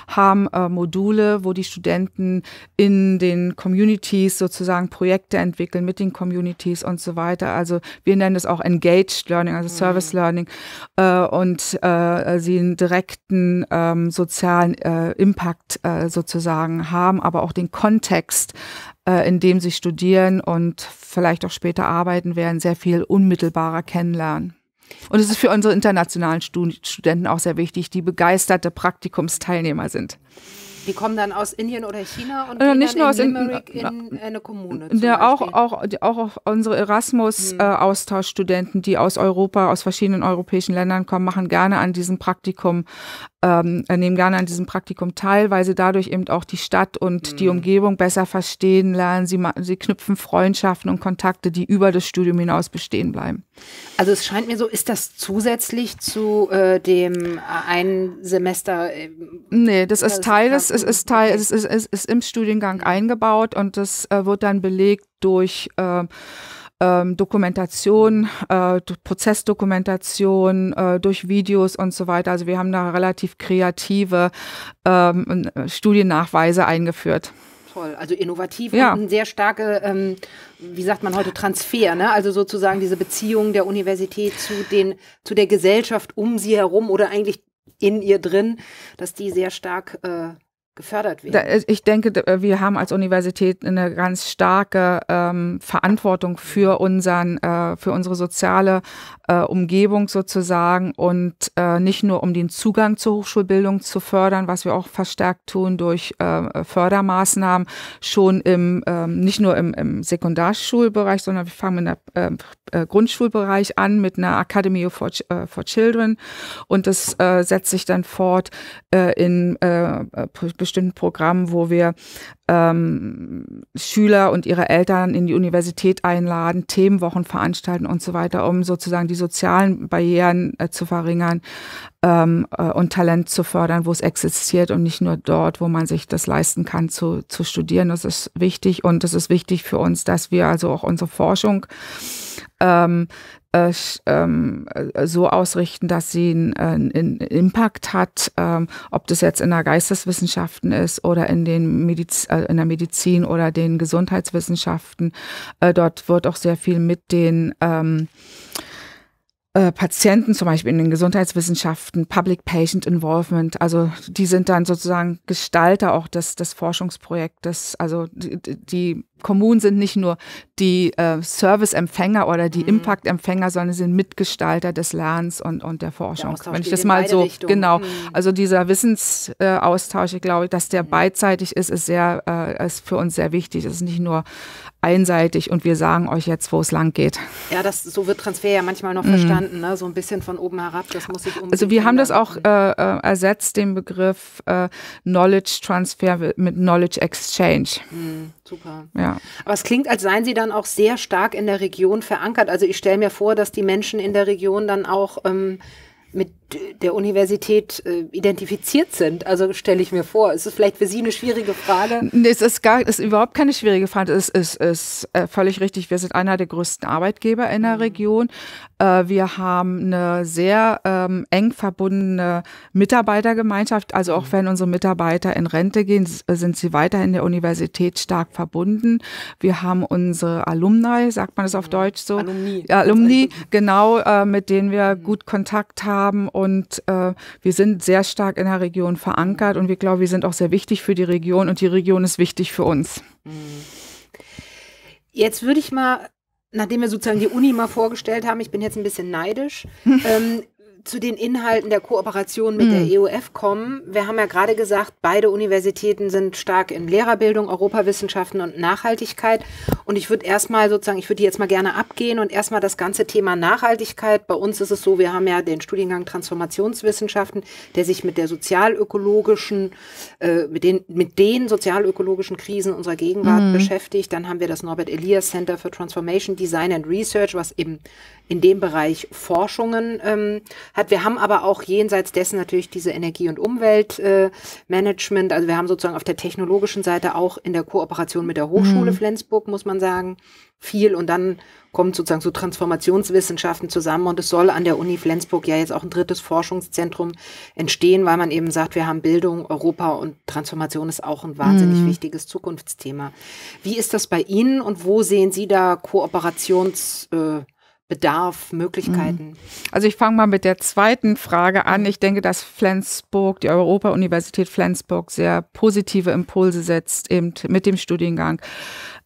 haben äh, Module, wo die Studenten in den Communities sozusagen Projekte entwickeln mit den Communities und so weiter. Also wir nennen es auch Engaged Learning, also mhm. Service Learning. Äh, und und äh, äh, sie einen direkten ähm, sozialen äh, Impact äh, sozusagen haben, aber auch den Kontext, äh, in dem sie studieren und vielleicht auch später arbeiten werden, sehr viel unmittelbarer kennenlernen. Und es ist für unsere internationalen Stud Studenten auch sehr wichtig, die begeisterte Praktikumsteilnehmer sind. Die kommen dann aus Indien oder China und äh, gehen nicht nur aus in Limerick in, in eine Kommune. Der auch, auch, auch unsere Erasmus-Austauschstudenten, hm. äh, die aus Europa, aus verschiedenen europäischen Ländern kommen, machen gerne an diesem Praktikum ähm, äh, nehmen gerne an diesem Praktikum teil, weil sie dadurch eben auch die Stadt und mhm. die Umgebung besser verstehen lernen. Sie, sie knüpfen Freundschaften und Kontakte, die über das Studium hinaus bestehen bleiben. Also es scheint mir so, ist das zusätzlich zu äh, dem äh, ein Semester? Äh, nee, das ist Teil des, es ist Teil, es ist, ist, ist im Studiengang eingebaut und das äh, wird dann belegt durch äh, ähm, Dokumentation, äh, Prozessdokumentation äh, durch Videos und so weiter. Also wir haben da relativ kreative ähm, äh, Studiennachweise eingeführt. Toll, also innovativ ja. und sehr starke, ähm, wie sagt man heute, Transfer, ne? also sozusagen diese Beziehung der Universität zu, den, zu der Gesellschaft um sie herum oder eigentlich in ihr drin, dass die sehr stark äh, gefördert werden. Äh, ich denke, äh, wir haben als Universität eine ganz starke ähm, Verantwortung für unseren, äh, für unsere soziale äh, Umgebung sozusagen und äh, nicht nur um den Zugang zur Hochschulbildung zu fördern, was wir auch verstärkt tun durch äh, Fördermaßnahmen schon im ähm, nicht nur im, im, Sekundarschulbereich, sondern wir fangen mit der ähm, Grundschulbereich an mit einer Academy for, for Children und das setzt sich dann fort in bestimmten Programmen, wo wir ähm, Schüler und ihre Eltern in die Universität einladen, Themenwochen veranstalten und so weiter, um sozusagen die sozialen Barrieren äh, zu verringern ähm, äh, und Talent zu fördern, wo es existiert und nicht nur dort, wo man sich das leisten kann zu, zu studieren. Das ist wichtig und es ist wichtig für uns, dass wir also auch unsere Forschung ähm, äh, ähm, äh, so ausrichten, dass sie einen, einen äh, Impact hat, ähm, ob das jetzt in der Geisteswissenschaften ist oder in, den Mediz äh, in der Medizin oder den Gesundheitswissenschaften. Äh, dort wird auch sehr viel mit den ähm, äh, Patienten, zum Beispiel in den Gesundheitswissenschaften, Public Patient Involvement, also die sind dann sozusagen Gestalter auch des, des Forschungsprojektes, also die, die Kommunen sind nicht nur die äh, Serviceempfänger oder die mhm. Impact-Empfänger, sondern sind Mitgestalter des Lernens und, und der Forschung. Der Wenn ich das mal so, Richtungen. genau, mhm. also dieser Wissensaustausch, äh, ich glaube, dass der mhm. beidseitig ist, ist sehr, äh, ist für uns sehr wichtig. Es ist nicht nur einseitig und wir sagen euch jetzt, wo es lang geht. Ja, das, so wird Transfer ja manchmal noch mhm. verstanden, ne? so ein bisschen von oben herab, das muss ich Also wir haben das auch äh, äh, ersetzt, den Begriff äh, Knowledge Transfer mit Knowledge Exchange. Mhm. Super. Ja. Aber es klingt, als seien Sie dann auch sehr stark in der Region verankert. Also ich stelle mir vor, dass die Menschen in der Region dann auch ähm, mit der Universität äh, identifiziert sind? Also stelle ich mir vor. Ist es vielleicht für Sie eine schwierige Frage? Nee, es ist, gar, ist überhaupt keine schwierige Frage. Es ist, ist äh, völlig richtig. Wir sind einer der größten Arbeitgeber in der mhm. Region. Äh, wir haben eine sehr ähm, eng verbundene Mitarbeitergemeinschaft. Also auch mhm. wenn unsere Mitarbeiter in Rente gehen, sind sie weiterhin der Universität stark verbunden. Wir haben unsere Alumni, sagt man das auf mhm. Deutsch so? Alumni. Also Alumni, genau, äh, mit denen wir gut Kontakt haben und äh, wir sind sehr stark in der Region verankert und wir glauben, wir sind auch sehr wichtig für die Region und die Region ist wichtig für uns. Mhm. Jetzt würde ich mal nachdem wir sozusagen die Uni mal vorgestellt haben, ich bin jetzt ein bisschen neidisch, [laughs] ähm, zu den Inhalten der Kooperation mit mhm. der EUF kommen. Wir haben ja gerade gesagt, beide Universitäten sind stark in Lehrerbildung, Europawissenschaften und Nachhaltigkeit. Und ich würde erstmal sozusagen, ich würde die jetzt mal gerne abgehen und erstmal das ganze Thema Nachhaltigkeit. Bei uns ist es so, wir haben ja den Studiengang Transformationswissenschaften, der sich mit der sozialökologischen, äh, mit, den, mit den sozialökologischen Krisen unserer Gegenwart mhm. beschäftigt. Dann haben wir das Norbert Elias Center for Transformation Design and Research, was eben in dem Bereich Forschungen ähm, hat. Wir haben aber auch jenseits dessen natürlich diese Energie- und Umweltmanagement. Äh, also wir haben sozusagen auf der technologischen Seite auch in der Kooperation mit der Hochschule mhm. Flensburg, muss man sagen, viel. Und dann kommen sozusagen so Transformationswissenschaften zusammen. Und es soll an der Uni Flensburg ja jetzt auch ein drittes Forschungszentrum entstehen, weil man eben sagt, wir haben Bildung, Europa und Transformation ist auch ein wahnsinnig mhm. wichtiges Zukunftsthema. Wie ist das bei Ihnen und wo sehen Sie da Kooperations- äh, Bedarf, Möglichkeiten? Mhm. Also ich fange mal mit der zweiten Frage an. Ich denke, dass Flensburg, die Europa-Universität Flensburg, sehr positive Impulse setzt, eben mit dem Studiengang,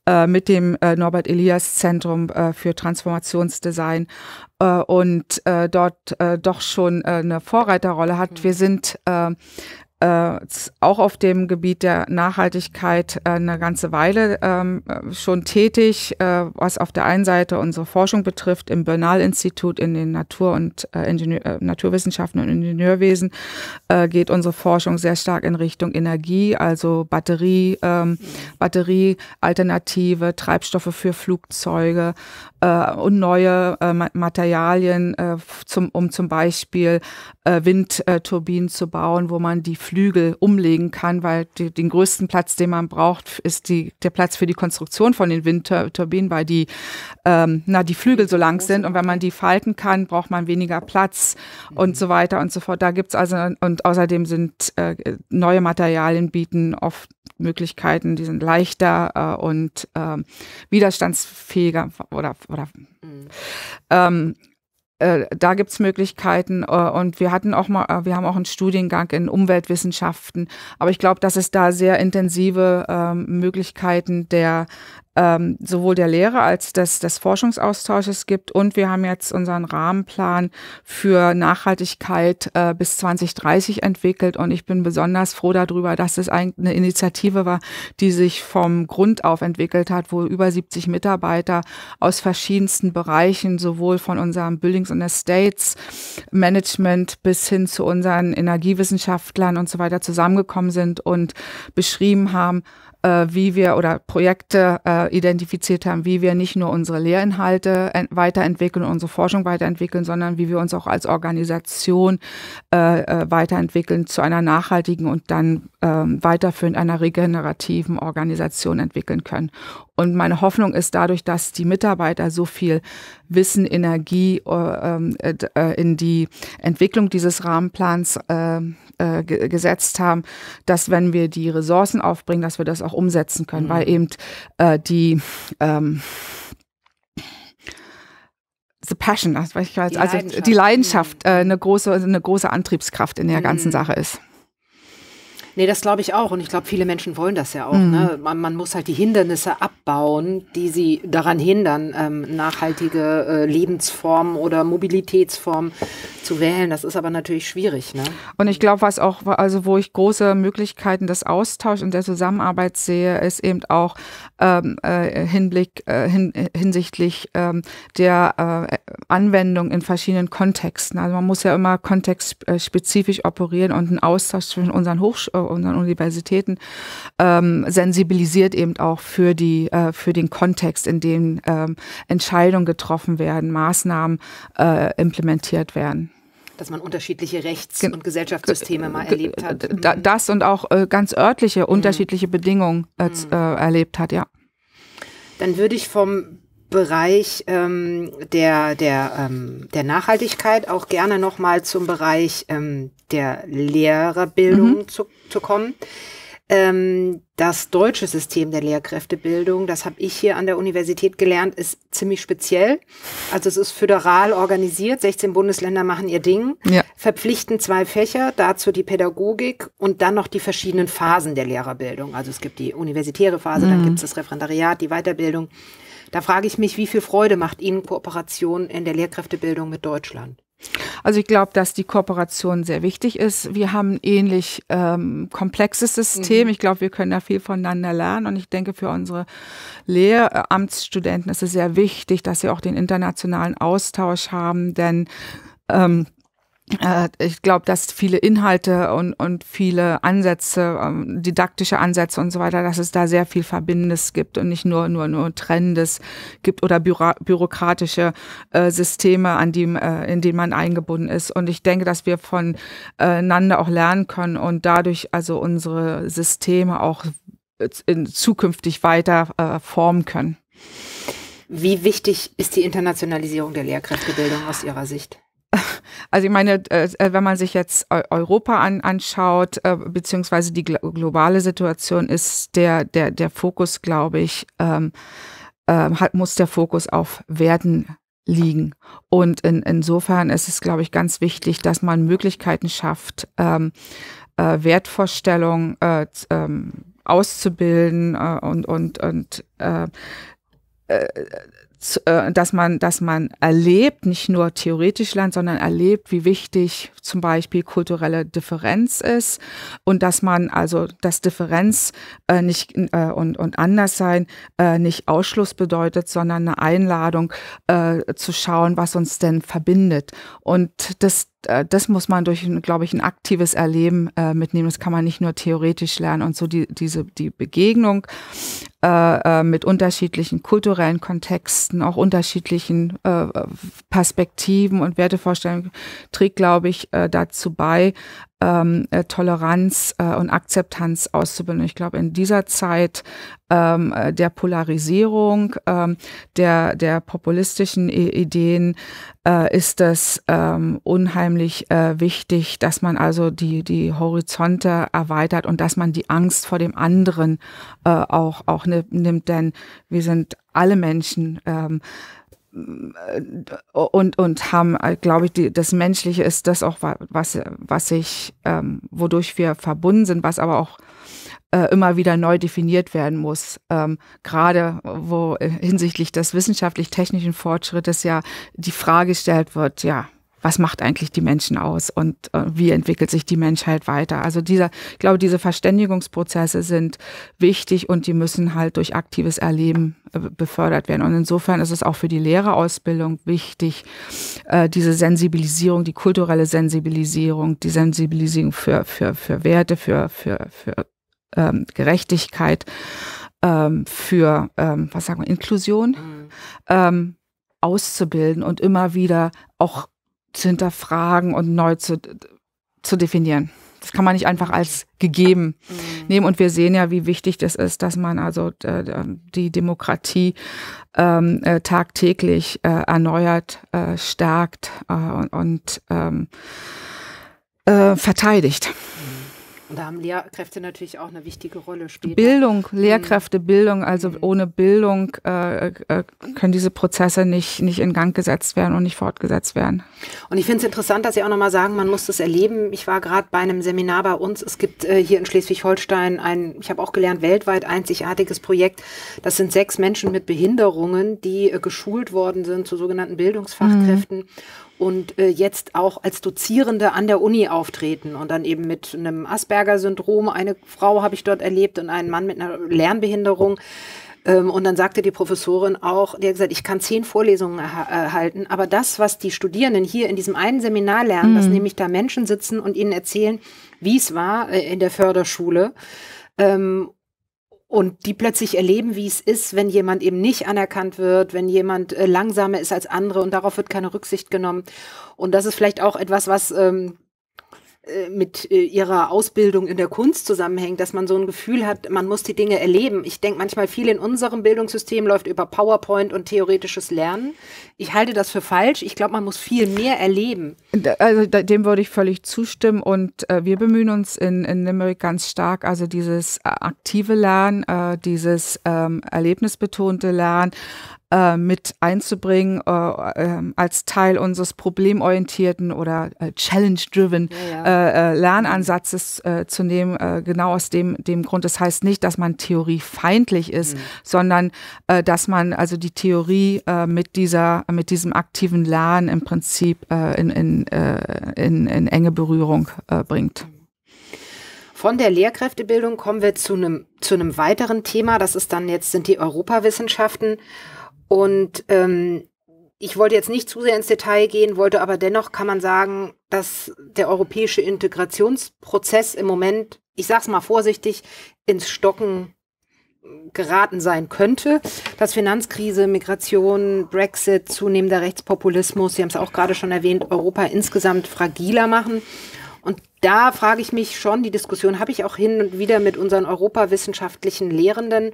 äh, mit dem äh, Norbert Elias Zentrum äh, für Transformationsdesign äh, und äh, dort äh, doch schon eine Vorreiterrolle hat. Mhm. Wir sind äh, auch auf dem Gebiet der Nachhaltigkeit äh, eine ganze Weile ähm, äh, schon tätig, äh, was auf der einen Seite unsere Forschung betrifft im Bernal-Institut in den Natur- und Ingenieur Naturwissenschaften und Ingenieurwesen geht unsere Forschung sehr stark in Richtung Energie, also Batterie, ähm, Batteriealternative, Treibstoffe für Flugzeuge und neue Materialien, zum, um zum Beispiel Windturbinen zu bauen, wo man die Flügel umlegen kann, weil die, den größten Platz, den man braucht, ist die, der Platz für die Konstruktion von den Windturbinen, weil die, ähm, na, die Flügel so lang sind und wenn man die falten kann, braucht man weniger Platz mhm. und so weiter und so fort. Da gibt es also, und außerdem sind äh, neue Materialien bieten oft Möglichkeiten, die sind leichter äh, und äh, widerstandsfähiger oder, oder mhm. ähm, äh, da gibt's Möglichkeiten. Äh, und wir hatten auch mal, äh, wir haben auch einen Studiengang in Umweltwissenschaften. Aber ich glaube, dass es da sehr intensive ähm, Möglichkeiten der ähm, sowohl der Lehre als des, des Forschungsaustausches gibt. Und wir haben jetzt unseren Rahmenplan für Nachhaltigkeit äh, bis 2030 entwickelt. Und ich bin besonders froh darüber, dass es eine Initiative war, die sich vom Grund auf entwickelt hat, wo über 70 Mitarbeiter aus verschiedensten Bereichen, sowohl von unserem Buildings and Estates Management bis hin zu unseren Energiewissenschaftlern und so weiter zusammengekommen sind und beschrieben haben, äh, wie wir oder Projekte äh, identifiziert haben, wie wir nicht nur unsere Lehrinhalte weiterentwickeln, unsere Forschung weiterentwickeln, sondern wie wir uns auch als Organisation äh, äh weiterentwickeln zu einer nachhaltigen und dann ähm, weiterführend einer regenerativen Organisation entwickeln können. Und meine Hoffnung ist dadurch, dass die Mitarbeiter so viel Wissen, Energie äh, ähm, äh, äh in die Entwicklung dieses Rahmenplans äh, äh gesetzt haben, dass wenn wir die Ressourcen aufbringen, dass wir das auch umsetzen können, mhm. weil eben die ähm, the passion, also, die also Leidenschaft, die Leidenschaft mhm. eine große eine große Antriebskraft in der mhm. ganzen Sache ist. Nee, das glaube ich auch. Und ich glaube, viele Menschen wollen das ja auch. Ne? Mhm. Ne? Man, man, muss halt die Hindernisse abbauen, die sie daran hindern, ähm, nachhaltige äh, Lebensformen oder Mobilitätsformen zu wählen. Das ist aber natürlich schwierig. Ne? Und ich glaube, was auch, also wo ich große Möglichkeiten des Austauschs und der Zusammenarbeit sehe, ist eben auch ähm, äh, Hinblick äh, hin, hinsichtlich ähm, der äh, Anwendung in verschiedenen Kontexten. Also man muss ja immer kontextspezifisch operieren und einen Austausch zwischen unseren Hochschulen äh, unseren Universitäten ähm, sensibilisiert eben auch für die äh, für den Kontext, in dem ähm, Entscheidungen getroffen werden, Maßnahmen äh, implementiert werden dass man unterschiedliche Rechts- und Gesellschaftssysteme mal erlebt hat. Das und auch äh, ganz örtliche, mhm. unterschiedliche Bedingungen äh, mhm. Äh, erlebt hat, ja. Dann würde ich vom Bereich ähm, der, der, ähm, der Nachhaltigkeit auch gerne nochmal zum Bereich ähm, der Lehrerbildung mhm. zu, zu kommen. Ähm, das deutsche System der Lehrkräftebildung, das habe ich hier an der Universität gelernt, ist ziemlich speziell. Also es ist föderal organisiert, 16 Bundesländer machen ihr Ding, ja. verpflichten zwei Fächer, dazu die Pädagogik und dann noch die verschiedenen Phasen der Lehrerbildung. Also es gibt die universitäre Phase, mhm. dann gibt es das Referendariat, die Weiterbildung, da frage ich mich, wie viel Freude macht Ihnen Kooperation in der Lehrkräftebildung mit Deutschland? Also ich glaube, dass die Kooperation sehr wichtig ist. Wir haben ein ähnlich ähm, komplexes System. Mhm. Ich glaube, wir können da viel voneinander lernen. Und ich denke, für unsere Lehramtsstudenten ist es sehr wichtig, dass sie auch den internationalen Austausch haben. Denn ähm, äh, ich glaube, dass viele Inhalte und, und viele Ansätze, ähm, didaktische Ansätze und so weiter, dass es da sehr viel Verbindendes gibt und nicht nur, nur, nur Trennendes gibt oder bürokratische äh, Systeme, an die, äh, in denen man eingebunden ist. Und ich denke, dass wir voneinander auch lernen können und dadurch also unsere Systeme auch in, zukünftig weiter formen können. Wie wichtig ist die Internationalisierung der Lehrkräftebildung aus Ihrer Sicht? [laughs] Also ich meine, äh, äh, wenn man sich jetzt Europa an, anschaut, äh, beziehungsweise die globale Situation, ist der, der, der Fokus, glaube ich, ähm, ähm hat, muss der Fokus auf Werden liegen. Und in, insofern ist es, glaube ich, ganz wichtig, dass man Möglichkeiten schafft, ähm, äh, Wertvorstellungen äh, ähm, auszubilden äh, und, und, und äh, dass man, dass man erlebt, nicht nur theoretisch lernt, sondern erlebt, wie wichtig zum Beispiel kulturelle Differenz ist und dass man also, dass Differenz äh, nicht äh, und, und Anderssein äh, nicht Ausschluss bedeutet, sondern eine Einladung äh, zu schauen, was uns denn verbindet. Und das, äh, das muss man durch, glaube ich, ein aktives Erleben äh, mitnehmen. Das kann man nicht nur theoretisch lernen. Und so die, diese, die Begegnung äh, äh mit unterschiedlichen kulturellen Kontexten, auch unterschiedlichen äh, äh Perspektiven und Wertevorstellungen trägt, glaube ich, äh, dazu bei, ähm, äh, Toleranz äh, und Akzeptanz auszubilden. Ich glaube, in dieser Zeit ähm, äh, der Polarisierung, ähm, der, der populistischen I Ideen äh, ist es ähm, unheimlich äh, wichtig, dass man also die, die Horizonte erweitert und dass man die Angst vor dem anderen äh, auch, auch nimmt, denn wir sind alle Menschen ähm, und, und haben, glaube ich, die, das Menschliche ist das auch, was, was ich, ähm, wodurch wir verbunden sind, was aber auch äh, immer wieder neu definiert werden muss. Ähm, gerade wo äh, hinsichtlich des wissenschaftlich-technischen Fortschrittes ja die Frage gestellt wird, ja, was macht eigentlich die Menschen aus und äh, wie entwickelt sich die Menschheit weiter. Also dieser, ich glaube, diese Verständigungsprozesse sind wichtig und die müssen halt durch aktives Erleben äh, befördert werden. Und insofern ist es auch für die Lehrerausbildung wichtig, äh, diese Sensibilisierung, die kulturelle Sensibilisierung, die Sensibilisierung für, für, für Werte, für, für, für ähm, Gerechtigkeit, ähm, für, ähm, was sagen wir, Inklusion. Mhm. Ähm, auszubilden und immer wieder auch zu hinterfragen und neu zu, zu definieren. Das kann man nicht einfach als gegeben mhm. nehmen. Und wir sehen ja, wie wichtig das ist, dass man also äh, die Demokratie ähm, äh, tagtäglich äh, erneuert, äh, stärkt äh, und ähm, äh, verteidigt. Und da haben Lehrkräfte natürlich auch eine wichtige Rolle später. Bildung, Lehrkräftebildung, mhm. also mhm. ohne Bildung äh, äh, können diese Prozesse nicht, nicht in Gang gesetzt werden und nicht fortgesetzt werden. Und ich finde es interessant, dass Sie auch nochmal sagen, man muss das erleben. Ich war gerade bei einem Seminar bei uns. Es gibt äh, hier in Schleswig-Holstein ein, ich habe auch gelernt, weltweit einzigartiges Projekt. Das sind sechs Menschen mit Behinderungen, die äh, geschult worden sind zu sogenannten Bildungsfachkräften. Mhm und äh, jetzt auch als Dozierende an der Uni auftreten und dann eben mit einem Asperger-Syndrom. Eine Frau habe ich dort erlebt und einen Mann mit einer Lernbehinderung. Ähm, und dann sagte die Professorin auch, die hat gesagt, ich kann zehn Vorlesungen erhalten, aber das, was die Studierenden hier in diesem einen Seminar lernen, mhm. dass nämlich da Menschen sitzen und ihnen erzählen, wie es war äh, in der Förderschule, ähm, und die plötzlich erleben, wie es ist, wenn jemand eben nicht anerkannt wird, wenn jemand äh, langsamer ist als andere und darauf wird keine Rücksicht genommen. Und das ist vielleicht auch etwas, was ähm, äh, mit äh, ihrer Ausbildung in der Kunst zusammenhängt, dass man so ein Gefühl hat, man muss die Dinge erleben. Ich denke manchmal, viel in unserem Bildungssystem läuft über PowerPoint und theoretisches Lernen. Ich halte das für falsch. Ich glaube, man muss viel mehr erleben. Also dem würde ich völlig zustimmen und äh, wir bemühen uns in, in Limerick ganz stark, also dieses äh, aktive Lernen, äh, dieses ähm, erlebnisbetonte Lernen, äh, mit einzubringen äh, äh, als Teil unseres problemorientierten oder äh, challenge-driven ja, ja. Äh, äh, Lernansatzes zu nehmen. genau aus dem, dem Grund. Das heißt nicht, dass man theoriefeindlich ist, mhm. sondern dass man also die Theorie mit dieser, mit diesem aktiven Lernen im Prinzip in, in, in, in, enge Berührung bringt. Von der Lehrkräftebildung kommen wir zu einem zu einem weiteren Thema. Das ist dann jetzt sind die Europawissenschaften. Und ähm, ich wollte jetzt nicht zu sehr ins Detail gehen, wollte aber dennoch kann man sagen, dass der europäische Integrationsprozess im Moment, ich sage es mal vorsichtig, ins Stocken geraten sein könnte. Dass Finanzkrise, Migration, Brexit, zunehmender Rechtspopulismus, Sie haben es auch gerade schon erwähnt, Europa insgesamt fragiler machen. Und da frage ich mich schon, die Diskussion habe ich auch hin und wieder mit unseren europawissenschaftlichen Lehrenden,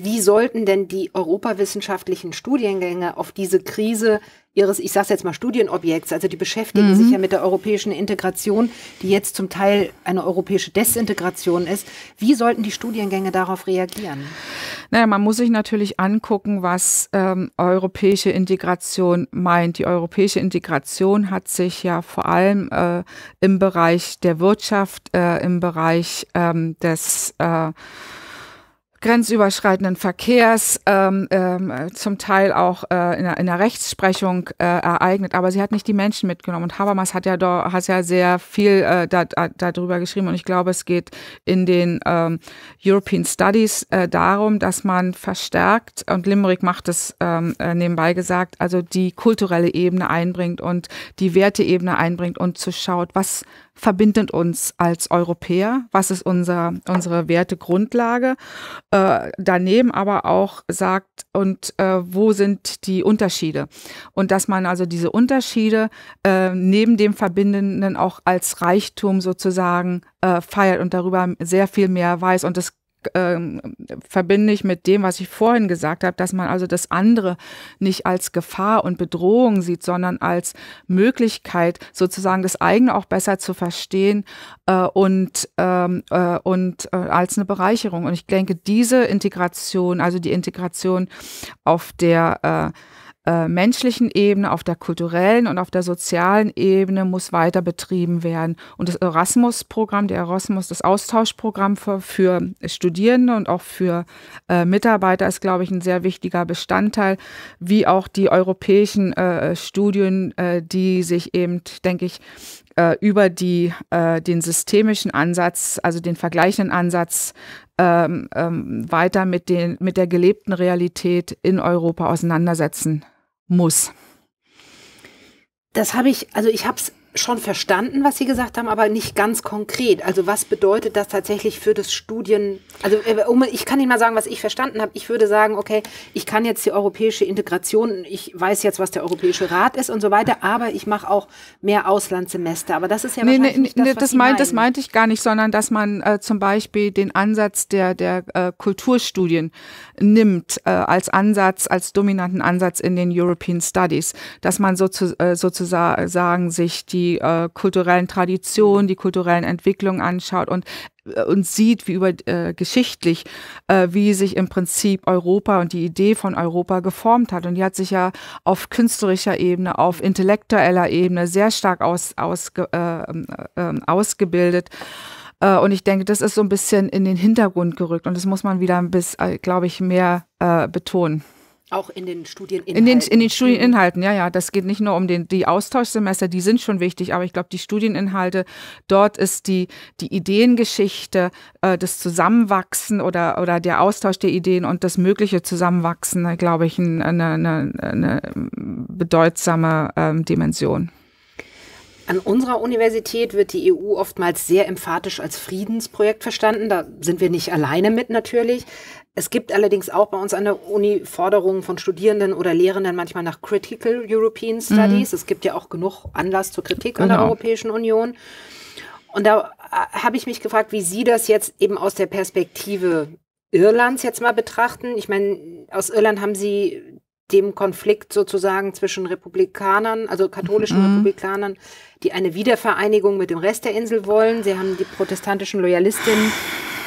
wie sollten denn die europawissenschaftlichen Studiengänge auf diese Krise ihres, ich sage jetzt mal, Studienobjekts, also die beschäftigen mhm. sich ja mit der europäischen Integration, die jetzt zum Teil eine europäische Desintegration ist, wie sollten die Studiengänge darauf reagieren? Naja, man muss sich natürlich angucken, was ähm, europäische Integration meint. Die europäische Integration hat sich ja vor allem äh, im Bereich der Wirtschaft, äh, im Bereich ähm, des äh, grenzüberschreitenden Verkehrs, ähm, ähm, zum Teil auch äh, in, der, in der Rechtsprechung äh, ereignet, aber sie hat nicht die Menschen mitgenommen. Und Habermas hat ja, do, hat ja sehr viel äh, da, da, darüber geschrieben und ich glaube, es geht in den ähm, European Studies äh, darum, dass man verstärkt, und Limerick macht es ähm, äh, nebenbei gesagt, also die kulturelle Ebene einbringt und die Werteebene einbringt und zu schaut, was verbindet uns als Europäer, was ist unser, unsere Wertegrundlage, äh, daneben aber auch sagt, und äh, wo sind die Unterschiede. Und dass man also diese Unterschiede äh, neben dem Verbindenden auch als Reichtum sozusagen äh, feiert und darüber sehr viel mehr weiß. Und das ähm, verbinde ich mit dem, was ich vorhin gesagt habe, dass man also das andere nicht als Gefahr und Bedrohung sieht, sondern als Möglichkeit, sozusagen das eigene auch besser zu verstehen äh, und, ähm, äh, und äh, als eine Bereicherung. Und ich denke, diese Integration, also die Integration auf der äh, äh, menschlichen Ebene, auf der kulturellen und auf der sozialen Ebene muss weiter betrieben werden. Und das Erasmus-Programm, der Erasmus, das Austauschprogramm für, für Studierende und auch für äh, Mitarbeiter ist, glaube ich, ein sehr wichtiger Bestandteil, wie auch die europäischen äh, Studien, äh, die sich eben, denke ich, äh, über die, äh, den systemischen Ansatz, also den vergleichenden Ansatz ähm, ähm, weiter mit, den, mit der gelebten Realität in Europa auseinandersetzen muss. Das habe ich, also ich habe es schon verstanden, was Sie gesagt haben, aber nicht ganz konkret. Also was bedeutet das tatsächlich für das Studien? Also äh, ich kann Ihnen mal sagen, was ich verstanden habe. Ich würde sagen, okay, ich kann jetzt die europäische Integration, ich weiß jetzt, was der Europäische Rat ist und so weiter, aber ich mache auch mehr Auslandssemester. Aber das ist ja nee, wahrscheinlich nee, das, nee, das, meint, das, meinte ich gar nicht, sondern dass man äh, zum Beispiel den Ansatz der, der äh, Kulturstudien nimmt äh, als Ansatz, als dominanten Ansatz in den European Studies, dass man so äh, sozusagen sich die die äh, kulturellen Traditionen, die kulturellen Entwicklungen anschaut und äh, und sieht, wie über äh, geschichtlich, äh, wie sich im Prinzip Europa und die Idee von Europa geformt hat. Und die hat sich ja auf künstlerischer Ebene, auf intellektueller Ebene sehr stark aus, aus, äh, ähm, äh ähm, ausgebildet. Äh, und ich denke, das ist so ein bisschen in den Hintergrund gerückt und das muss man wieder ein bisschen, glaube ich, mehr betonen. Auch in den Studieninhalten. In den, in den Studieninhalten, ja, ja. Das geht nicht nur um den, die Austauschsemester, die sind schon wichtig, aber ich glaube, die Studieninhalte, dort ist die, die Ideengeschichte, äh, das Zusammenwachsen oder, oder der Austausch der Ideen und das mögliche Zusammenwachsen, äh, glaube ich, eine, eine, eine bedeutsame ähm, Dimension. An unserer Universität wird die EU oftmals sehr emphatisch als Friedensprojekt verstanden. Da sind wir nicht alleine mit natürlich. Es gibt allerdings auch bei uns an der Uni Forderungen von Studierenden oder Lehrenden manchmal nach Critical European Studies. Mhm. Es gibt ja auch genug Anlass zur Kritik genau. an der genau. Europäischen Union. Und da äh, habe ich mich gefragt, wie Sie das jetzt eben aus der Perspektive Irlands jetzt mal betrachten. Ich meine, aus Irland haben Sie dem Konflikt sozusagen zwischen Republikanern, also katholischen mhm. Republikanern, die eine Wiedervereinigung mit dem Rest der Insel wollen. Sie haben die protestantischen Loyalistinnen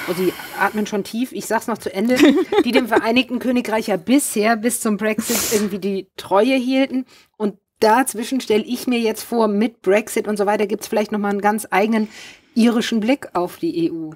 oh, Sie atmen schon tief, ich sag's noch zu Ende, die dem Vereinigten Königreich ja bisher bis zum Brexit irgendwie die Treue hielten. Und dazwischen stelle ich mir jetzt vor, mit Brexit und so weiter gibt es vielleicht nochmal einen ganz eigenen irischen Blick auf die EU?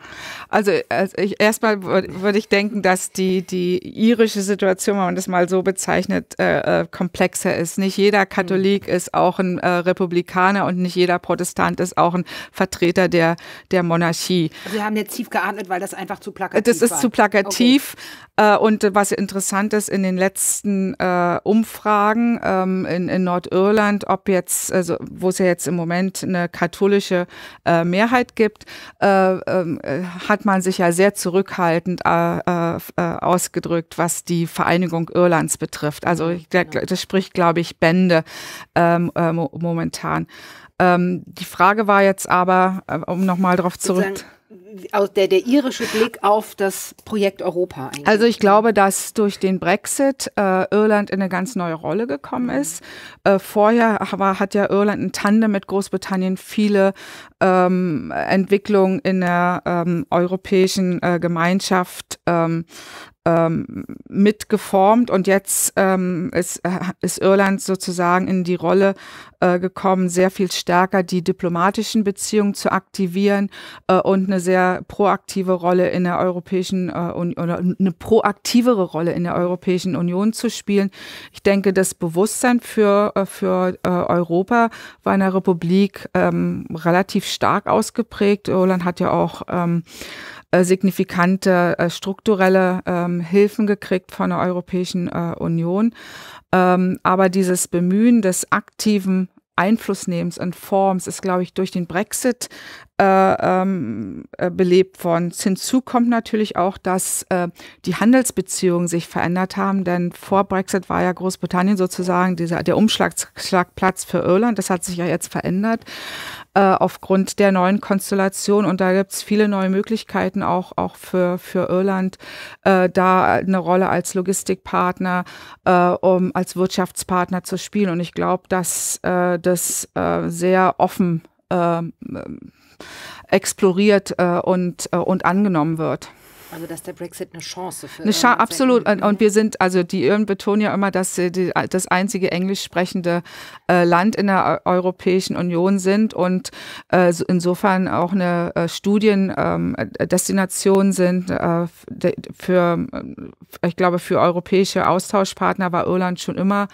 Also, also erstmal würde würd ich denken, dass die, die irische Situation, wenn man das mal so bezeichnet, äh, äh, komplexer ist. Nicht jeder Katholik mhm. ist auch ein äh, Republikaner und nicht jeder Protestant ist auch ein Vertreter der, der Monarchie. Sie haben jetzt tief geatmet, weil das einfach zu plakativ ist. Das ist war. zu plakativ. Okay. Äh, und was interessant ist, in den letzten äh, Umfragen ähm, in, in Nordirland, ob jetzt, also wo es ja jetzt im Moment eine katholische äh, Mehrheit Streit gibt, äh, ähm, äh, hat man sich ja sehr zurückhaltend äh, äh, äh ausgedrückt, was die Vereinigung Irlands betrifft. Also mhm, der, genau. das spricht, glaube ich, Bände ähm, äh, momentan. Ähm, die Frage war jetzt aber, um nochmal darauf zurück der, der irische Blick auf das Projekt Europa eigentlich? Also ich glaube, dass durch den Brexit äh, Irland in eine ganz neue Rolle gekommen mhm. ist. Äh, vorher war, hat ja Irland in Tandem mit Großbritannien viele ähm, Entwicklungen in der ähm, europäischen äh, Gemeinschaft ähm, ähm, mitgeformt und jetzt ähm, ist, äh, ist Irland sozusagen in die Rolle äh, gekommen, sehr viel stärker die diplomatischen Beziehungen zu aktivieren äh, und eine sehr proaktive Rolle in der Europäischen äh, oder eine proaktivere Rolle in der Europäischen Union zu spielen. Ich denke, das Bewusstsein für, äh, für äh, Europa war in der Republik ähm, relativ stark ausgeprägt. Irland hat ja auch ähm, äh, signifikante äh, strukturelle ähm, Hilfen gekriegt von der Europäischen äh, Union. Ähm, aber dieses Bemühen des aktiven Einflussnehmens und Forms ist, glaube ich, durch den Brexit äh, ähm, belebt worden. Hinzu kommt natürlich auch, dass äh, die Handelsbeziehungen sich verändert haben, denn vor Brexit war ja Großbritannien sozusagen dieser, der Umschlagplatz für Irland. Das hat sich ja jetzt verändert. Äh, aufgrund der neuen Konstellation. Und da gibt es viele neue Möglichkeiten auch, auch für, für Irland, äh, da eine Rolle als Logistikpartner, äh, um als Wirtschaftspartner zu spielen. Und ich glaube, dass äh, das äh, sehr offen ähm, exploriert äh, und, äh, und angenommen wird. Also dass der Brexit eine Chance für eine Cha absolut Seiten. und wir sind also die Iren betonen ja immer, dass sie äh, die, das einzige englisch sprechende äh, Land in der äh, Europäischen Union sind und äh, insofern auch eine äh, Studiendestination ähm, äh, sind de, für ich glaube für europäische Austauschpartner war Irland schon immer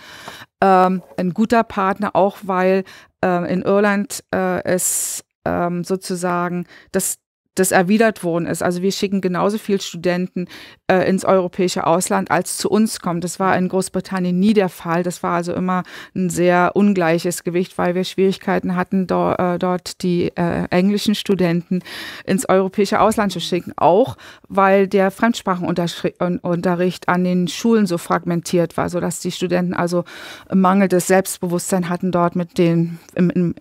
ähm, ein guter Partner, auch weil in Irland es ähm, sozusagen das das erwidert worden ist. Also wir schicken genauso viel Studenten äh, ins europäische Ausland, als zu uns kommen. Das war in Großbritannien nie der Fall. Das war also immer ein sehr ungleiches Gewicht, weil wir Schwierigkeiten hatten, do, äh, dort die äh, englischen Studenten ins europäische Ausland zu schicken. Auch weil der Fremdsprachenunterricht an den Schulen so fragmentiert war, sodass die Studenten also mangelndes Selbstbewusstsein hatten, dort mit denen im, im,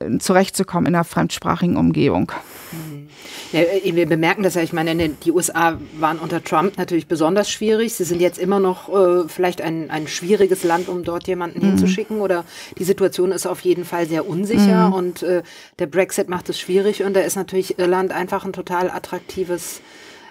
im, zurechtzukommen in einer fremdsprachigen Umgebung. Mhm. Ja, äh, wir bemerken das ja, ich meine, ne, die USA waren unter Trump natürlich besonders schwierig. Sie sind jetzt immer noch äh, vielleicht ein, ein schwieriges Land, um dort jemanden mhm. hinzuschicken. Oder die Situation ist auf jeden Fall sehr unsicher mhm. und äh, der Brexit macht es schwierig und da ist natürlich Irland einfach ein total attraktives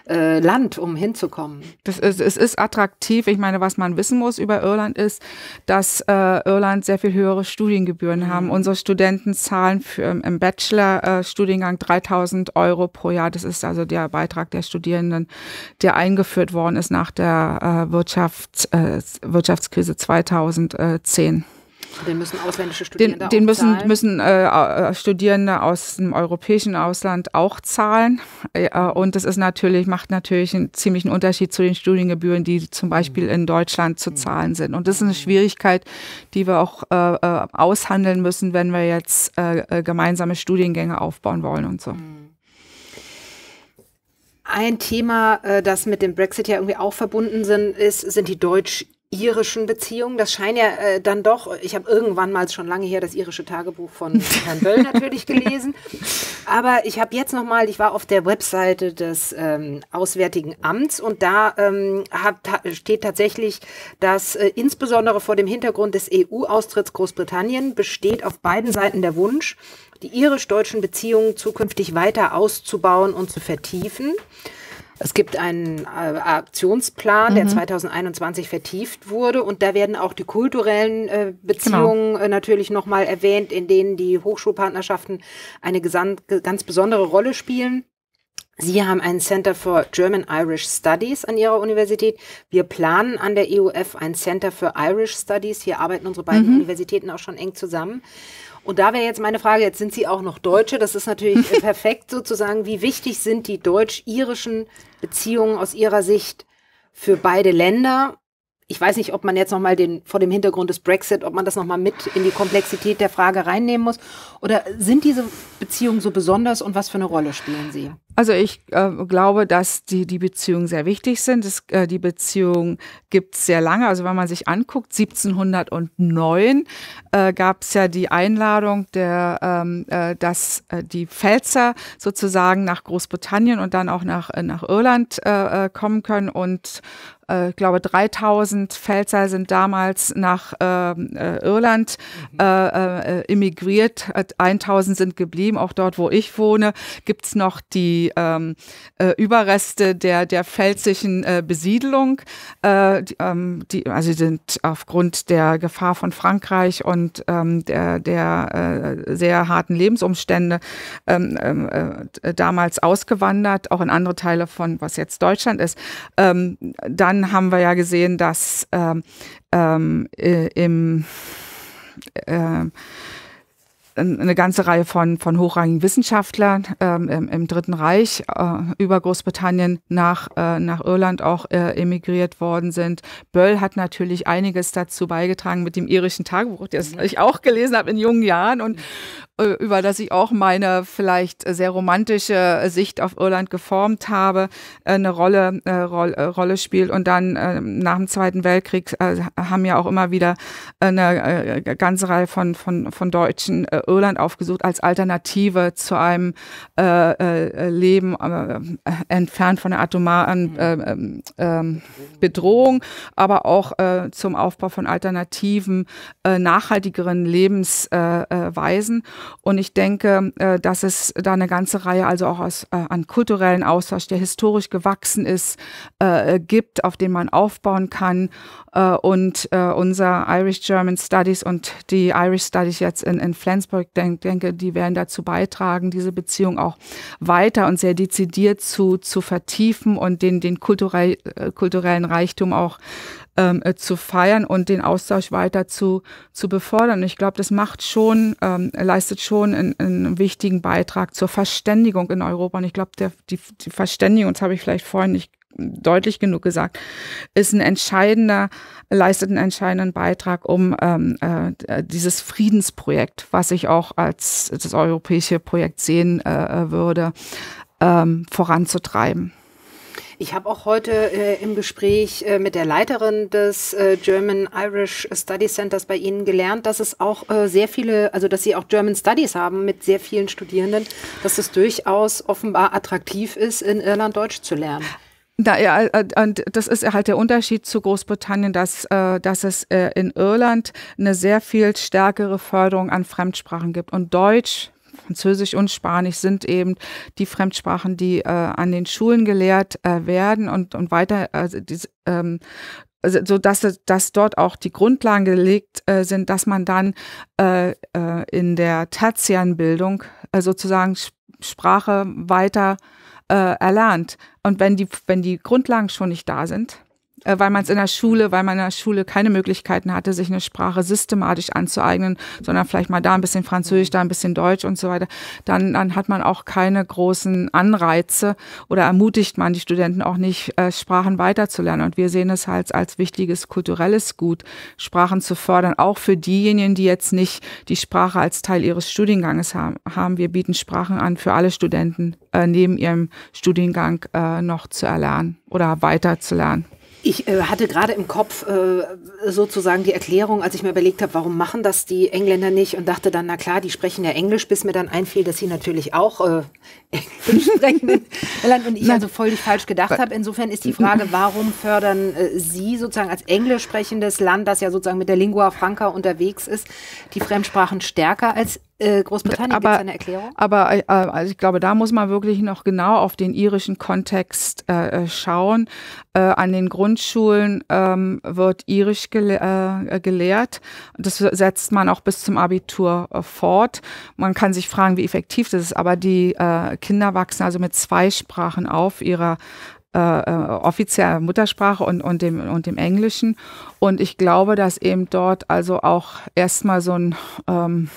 äh, Land, um hinzukommen. Das ist, es ist attraktiv. Ich meine, was man wissen muss über Irland ist, dass äh, Irland sehr viel höhere Studiengebühren mhm. haben. Unsere Studenten zahlen für, im Bachelor-Studiengang äh, 3000 Euro pro Jahr. Das ist also der Beitrag der Studierenden, der eingeführt worden ist nach der äh, Wirtschafts, äh, Wirtschaftskrise 2010. Den müssen ausländische Studierende Den, den müssen, zahlen. müssen äh, äh, Studierende aus dem europäischen Ausland auch zahlen. Äh, äh, und das ist natürlich, macht natürlich einen ziemlichen Unterschied zu den Studiengebühren, die zum Beispiel in Deutschland zu zahlen sind. Und das ist eine Schwierigkeit, die wir auch äh, aushandeln müssen, wenn wir jetzt gemeinsame Studiengänge aufbauen wollen und so. Ein Thema, das mit dem Brexit ja irgendwie auch verbunden sind, ist, sind die Deutsch- irischen Beziehungen. Das scheint ja äh, dann doch, ich habe irgendwann mal schon lange her das irische Tagebuch von [laughs] Herrn Böll natürlich gelesen, aber ich habe jetzt nochmal, ich war auf der Webseite des ähm, Auswärtigen Amts und da ähm, hat, steht tatsächlich, dass äh, insbesondere vor dem Hintergrund des EU-Austritts Großbritannien besteht auf beiden Seiten der Wunsch, die irisch-deutschen Beziehungen zukünftig weiter auszubauen und zu vertiefen. Es gibt einen äh, Aktionsplan, mhm. der 2021 vertieft wurde und da werden auch die kulturellen äh, genau. Beziehungen genau. natürlich nochmal erwähnt, in denen die Hochschulpartnerschaften eine ganz besondere Rolle spielen. Sie haben ein Center for German Irish Studies an Ihrer Universität. Wir planen an der EUF ein Center for Irish Studies. Hier arbeiten unsere beiden mhm. Universitäten auch schon eng zusammen. Und da wäre jetzt meine Frage, jetzt sind Sie auch noch Deutsche, das ist natürlich [laughs] perfekt sozusagen. Wie wichtig sind die deutsch-irischen Beziehungen aus Ihrer Sicht für beide Länder? Ich weiß nicht, ob man jetzt nochmal den, vor dem Hintergrund des Brexit, ob man das nochmal mit in die Komplexität der Frage reinnehmen muss. Oder sind diese Beziehungen so besonders und was für eine Rolle spielen sie? Also ich äh, glaube, dass die, die Beziehungen sehr wichtig sind. Das, äh, die Beziehung gibt es sehr lange. Also wenn man sich anguckt, 1709 äh, gab es ja die Einladung, der, ähm, äh, dass äh, die Pfälzer sozusagen nach Großbritannien und dann auch nach, äh, nach Irland kommen können. Und ich glaube, 3000 Pfälzer sind damals nach ähm, äh, Irland mhm. äh, äh, emigriert, 1000 sind geblieben. Auch dort, wo ich wohne, gibt es noch die ähm, äh, Überreste der, der pfälzischen äh, Besiedelung, äh, die, ähm, die, also die sind aufgrund der Gefahr von Frankreich und ähm, der, der äh, sehr harten Lebensumstände ähm, ähm, äh, damals ausgewandert, auch in andere Teile von, was jetzt Deutschland ist. Ähm, dann haben wir ja gesehen, dass äh, im eine ganze Reihe von, von hochrangigen Wissenschaftlern ähm, im, im, Dritten Reich äh, über Großbritannien nach, äh, nach Irland auch äh, emigriert worden sind. Böll hat natürlich einiges dazu beigetragen mit dem irischen Tagebuch, das mhm. ich auch gelesen habe in jungen Jahren und, mhm. Äh, über das ich auch meine vielleicht sehr romantische Sicht auf Irland geformt habe, äh, eine Rolle, äh, äh, Rolle spielt. Und dann äh, nach dem Zweiten Weltkrieg äh, haben ja auch immer wieder eine ganze Reihe von, von, von Deutschen Irland aufgesucht als Alternative zu einem Leben entfernt von der atomaren mhm. ähm, ähm, Bedrohung, aber auch zum Aufbau von alternativen, nachhaltigeren Lebensweisen. Und ich denke, äh, dass es da eine ganze Reihe also auch aus, äh, an kulturellen Austausch, der historisch gewachsen ist, äh, gibt, auf den man aufbauen kann. Äh, und äh, unser Irish German Studies und die Irish Studies jetzt in, in Flensburg, denk, denke, die werden dazu beitragen, diese Beziehung auch weiter und sehr dezidiert zu, zu vertiefen und den, den kulturell, äh, kulturellen Reichtum auch ähm, äh, zu feiern und den Austausch weiter zu, zu befördern. Ich glaube, das macht schon, ähm, leistet schon einen, einen wichtigen Beitrag zur Verständigung in Europa. Und ich glaube, die, die Verständigung, das habe ich vielleicht vorhin nicht deutlich genug gesagt, ist ein entscheidender, leistet einen entscheidenden Beitrag, um ähm, äh, dieses Friedensprojekt, was ich auch als das europäische Projekt sehen äh, äh würde, ähm, voranzutreiben. Ich habe auch heute äh, im Gespräch äh, mit der Leiterin des äh, German Irish Study Centers bei Ihnen gelernt, dass es auch äh, sehr viele, also dass Sie auch German Studies haben mit sehr vielen Studierenden, dass es durchaus offenbar attraktiv ist, in Irland Deutsch zu lernen. Da, ja, äh, äh, und das ist halt der Unterschied zu Großbritannien, dass, dass es in Irland eine sehr viel stärkere Förderung an Fremdsprachen gibt. Und Deutsch Französisch und Spanisch sind eben die Fremdsprachen, die äh, an den Schulen gelehrt äh, werden und, und weiter, also die, ähm, also so dass, dass dort auch die Grundlagen gelegt äh, sind, dass man dann äh, äh, in der tertiären Bildung äh, sozusagen Sprache weiter äh, erlernt. Und wenn die, wenn die Grundlagen schon nicht da sind, äh, weil man es in der Schule, weil man in der Schule keine Möglichkeiten hatte, sich eine Sprache systematisch anzueignen, sondern vielleicht mal da ein bisschen Französisch, da ein bisschen Deutsch und so weiter, dann, dann hat man auch keine großen Anreize oder ermutigt man die Studenten auch nicht, äh, Sprachen weiterzulernen. Und wir sehen es halt als wichtiges kulturelles Gut, Sprachen zu fördern, auch für diejenigen, die jetzt nicht die Sprache als Teil ihres Studienganges haben. wir bieten Sprachen an für alle Studenten äh, neben ihrem Studiengang noch zu erlernen oder weiterzulernen. Ich äh, hatte gerade im Kopf äh, sozusagen die Erklärung, als ich mir überlegt habe, warum machen das die Engländer nicht und dachte dann, na klar, die sprechen ja Englisch, bis mir dann einfiel, dass sie natürlich auch äh, [laughs] Englisch sprechen und ich also völlig falsch gedacht habe. Insofern ist die Frage, warum fördern äh, Sie sozusagen als englisch sprechendes Land, das ja sozusagen mit der Lingua Franca unterwegs ist, die Fremdsprachen stärker als äh, Großbritannien gibt eine Erklärung. Aber äh, also ich glaube, da muss man wirklich noch genau auf den irischen Kontext äh, äh schauen. Äh, an den Grundschulen ähm, wird Irisch gele gelehrt. Das setzt man auch bis zum Abitur fort. Man kann sich fragen, wie effektiv das ist. Aber die äh, Kinder wachsen also mit zwei Sprachen auf ihrer äh, offizielle Muttersprache und, und, dem, und dem Englischen. Und ich glaube, dass eben dort also auch erstmal so ein ähm,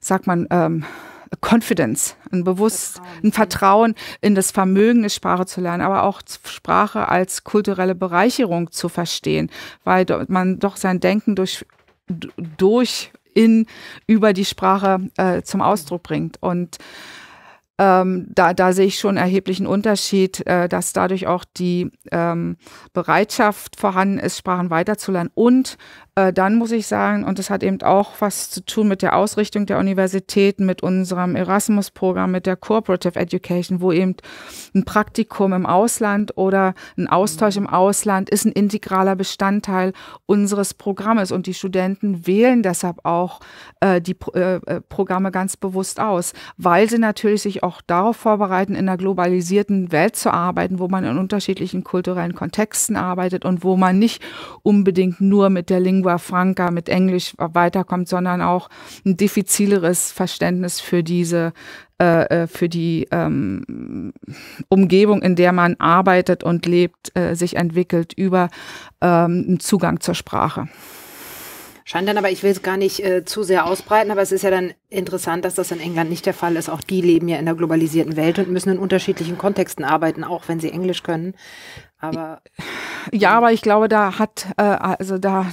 sagt man, ähm, Confidence, ein Bewusst, ein Vertrauen in das Vermögen, eine Sprache zu lernen, aber auch Sprache als kulturelle Bereicherung zu verstehen, weil man doch sein Denken durch, durch in über die Sprache äh, zum Ausdruck bringt. Und ähm, da, da sehe ich schon erheblichen Unterschied, äh, dass dadurch auch die ähm, Bereitschaft vorhanden ist, Sprachen weiterzulernen. Und äh, dann muss ich sagen, und das hat eben auch was zu tun mit der Ausrichtung der Universitäten, mit unserem Erasmus-Programm, mit der Cooperative Education, wo eben ein Praktikum im Ausland oder ein Austausch mhm. im Ausland ist ein integraler Bestandteil unseres Programmes. Und die Studenten wählen deshalb auch äh, die Pro äh, äh, Programme ganz bewusst aus, weil sie natürlich sich auch auch darauf vorbereiten, in einer globalisierten Welt zu arbeiten, wo man in unterschiedlichen kulturellen Kontexten arbeitet und wo man nicht unbedingt nur mit der Lingua Franca, mit Englisch weiterkommt, sondern auch ein diffizileres Verständnis für diese äh, äh für die ähm, Umgebung, in der man arbeitet und lebt, äh, sich entwickelt über ähm, einen Zugang zur Sprache. Scheint dann aber, ich will es gar nicht äh, zu sehr ausbreiten, aber es ist ja dann interessant, dass das in England nicht der Fall ist. Auch die leben ja in der globalisierten Welt und müssen in unterschiedlichen Kontexten arbeiten, auch wenn sie Englisch können. Aber ja, aber ich glaube, da hat äh, also da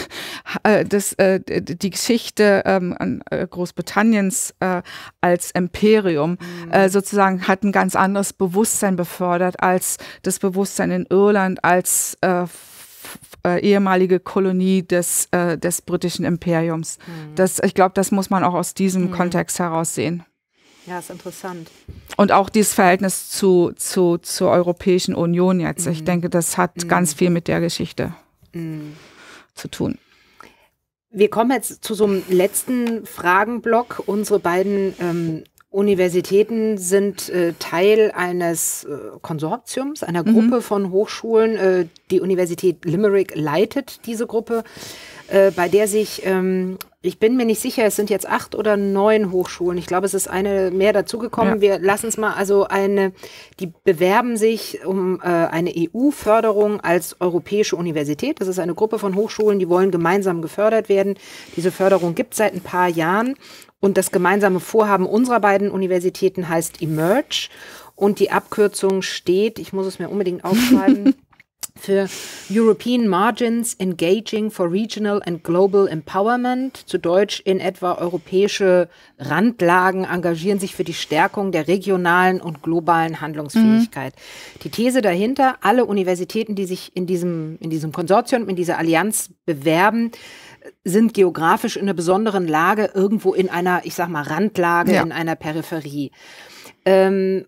[laughs] äh, das äh, die Geschichte ähm, äh, Großbritanniens äh, als Imperium mhm. äh, sozusagen hat ein ganz anderes Bewusstsein befördert als das Bewusstsein in Irland als äh, äh, ehemalige Kolonie des, äh, des britischen Imperiums. Mhm. Das, ich glaube, das muss man auch aus diesem mhm. Kontext heraus sehen. Ja, ist interessant. Und auch dieses Verhältnis zu, zu, zur Europäischen Union jetzt. Mhm. Ich denke, das hat mhm. ganz viel mit der Geschichte mhm. zu tun. Wir kommen jetzt zu so einem letzten Fragenblock. Unsere beiden ähm, Universitäten sind äh, Teil eines äh, Konsortiums, einer mhm. Gruppe mhm. von Hochschulen. Äh, die Universität Limerick leitet diese Gruppe, äh, bei der sich, ähm, ich bin mir nicht sicher, es sind jetzt acht oder neun Hochschulen. Ich glaube, es ist eine mehr dazugekommen. Ja. Wir lassen es mal, also eine, die bewerben sich um äh, eine EU-Förderung als Europäische Universität. Das ist eine Gruppe von Hochschulen, die wollen gemeinsam gefördert werden. Diese Förderung gibt es seit ein paar Jahren und das gemeinsame Vorhaben unserer beiden Universitäten heißt Emerge. Und die Abkürzung steht, ich muss es mir unbedingt aufschreiben, [laughs] für European Margins Engaging for Regional and Global Empowerment, zu Deutsch in etwa europäische Randlagen engagieren sich für die Stärkung der regionalen und globalen Handlungsfähigkeit. Mhm. Die These dahinter, alle Universitäten, die sich in diesem, in diesem Konsortium, in dieser Allianz bewerben, sind geografisch in einer besonderen Lage, irgendwo in einer, ich sag mal, Randlage, ja. in einer Peripherie. Ähm,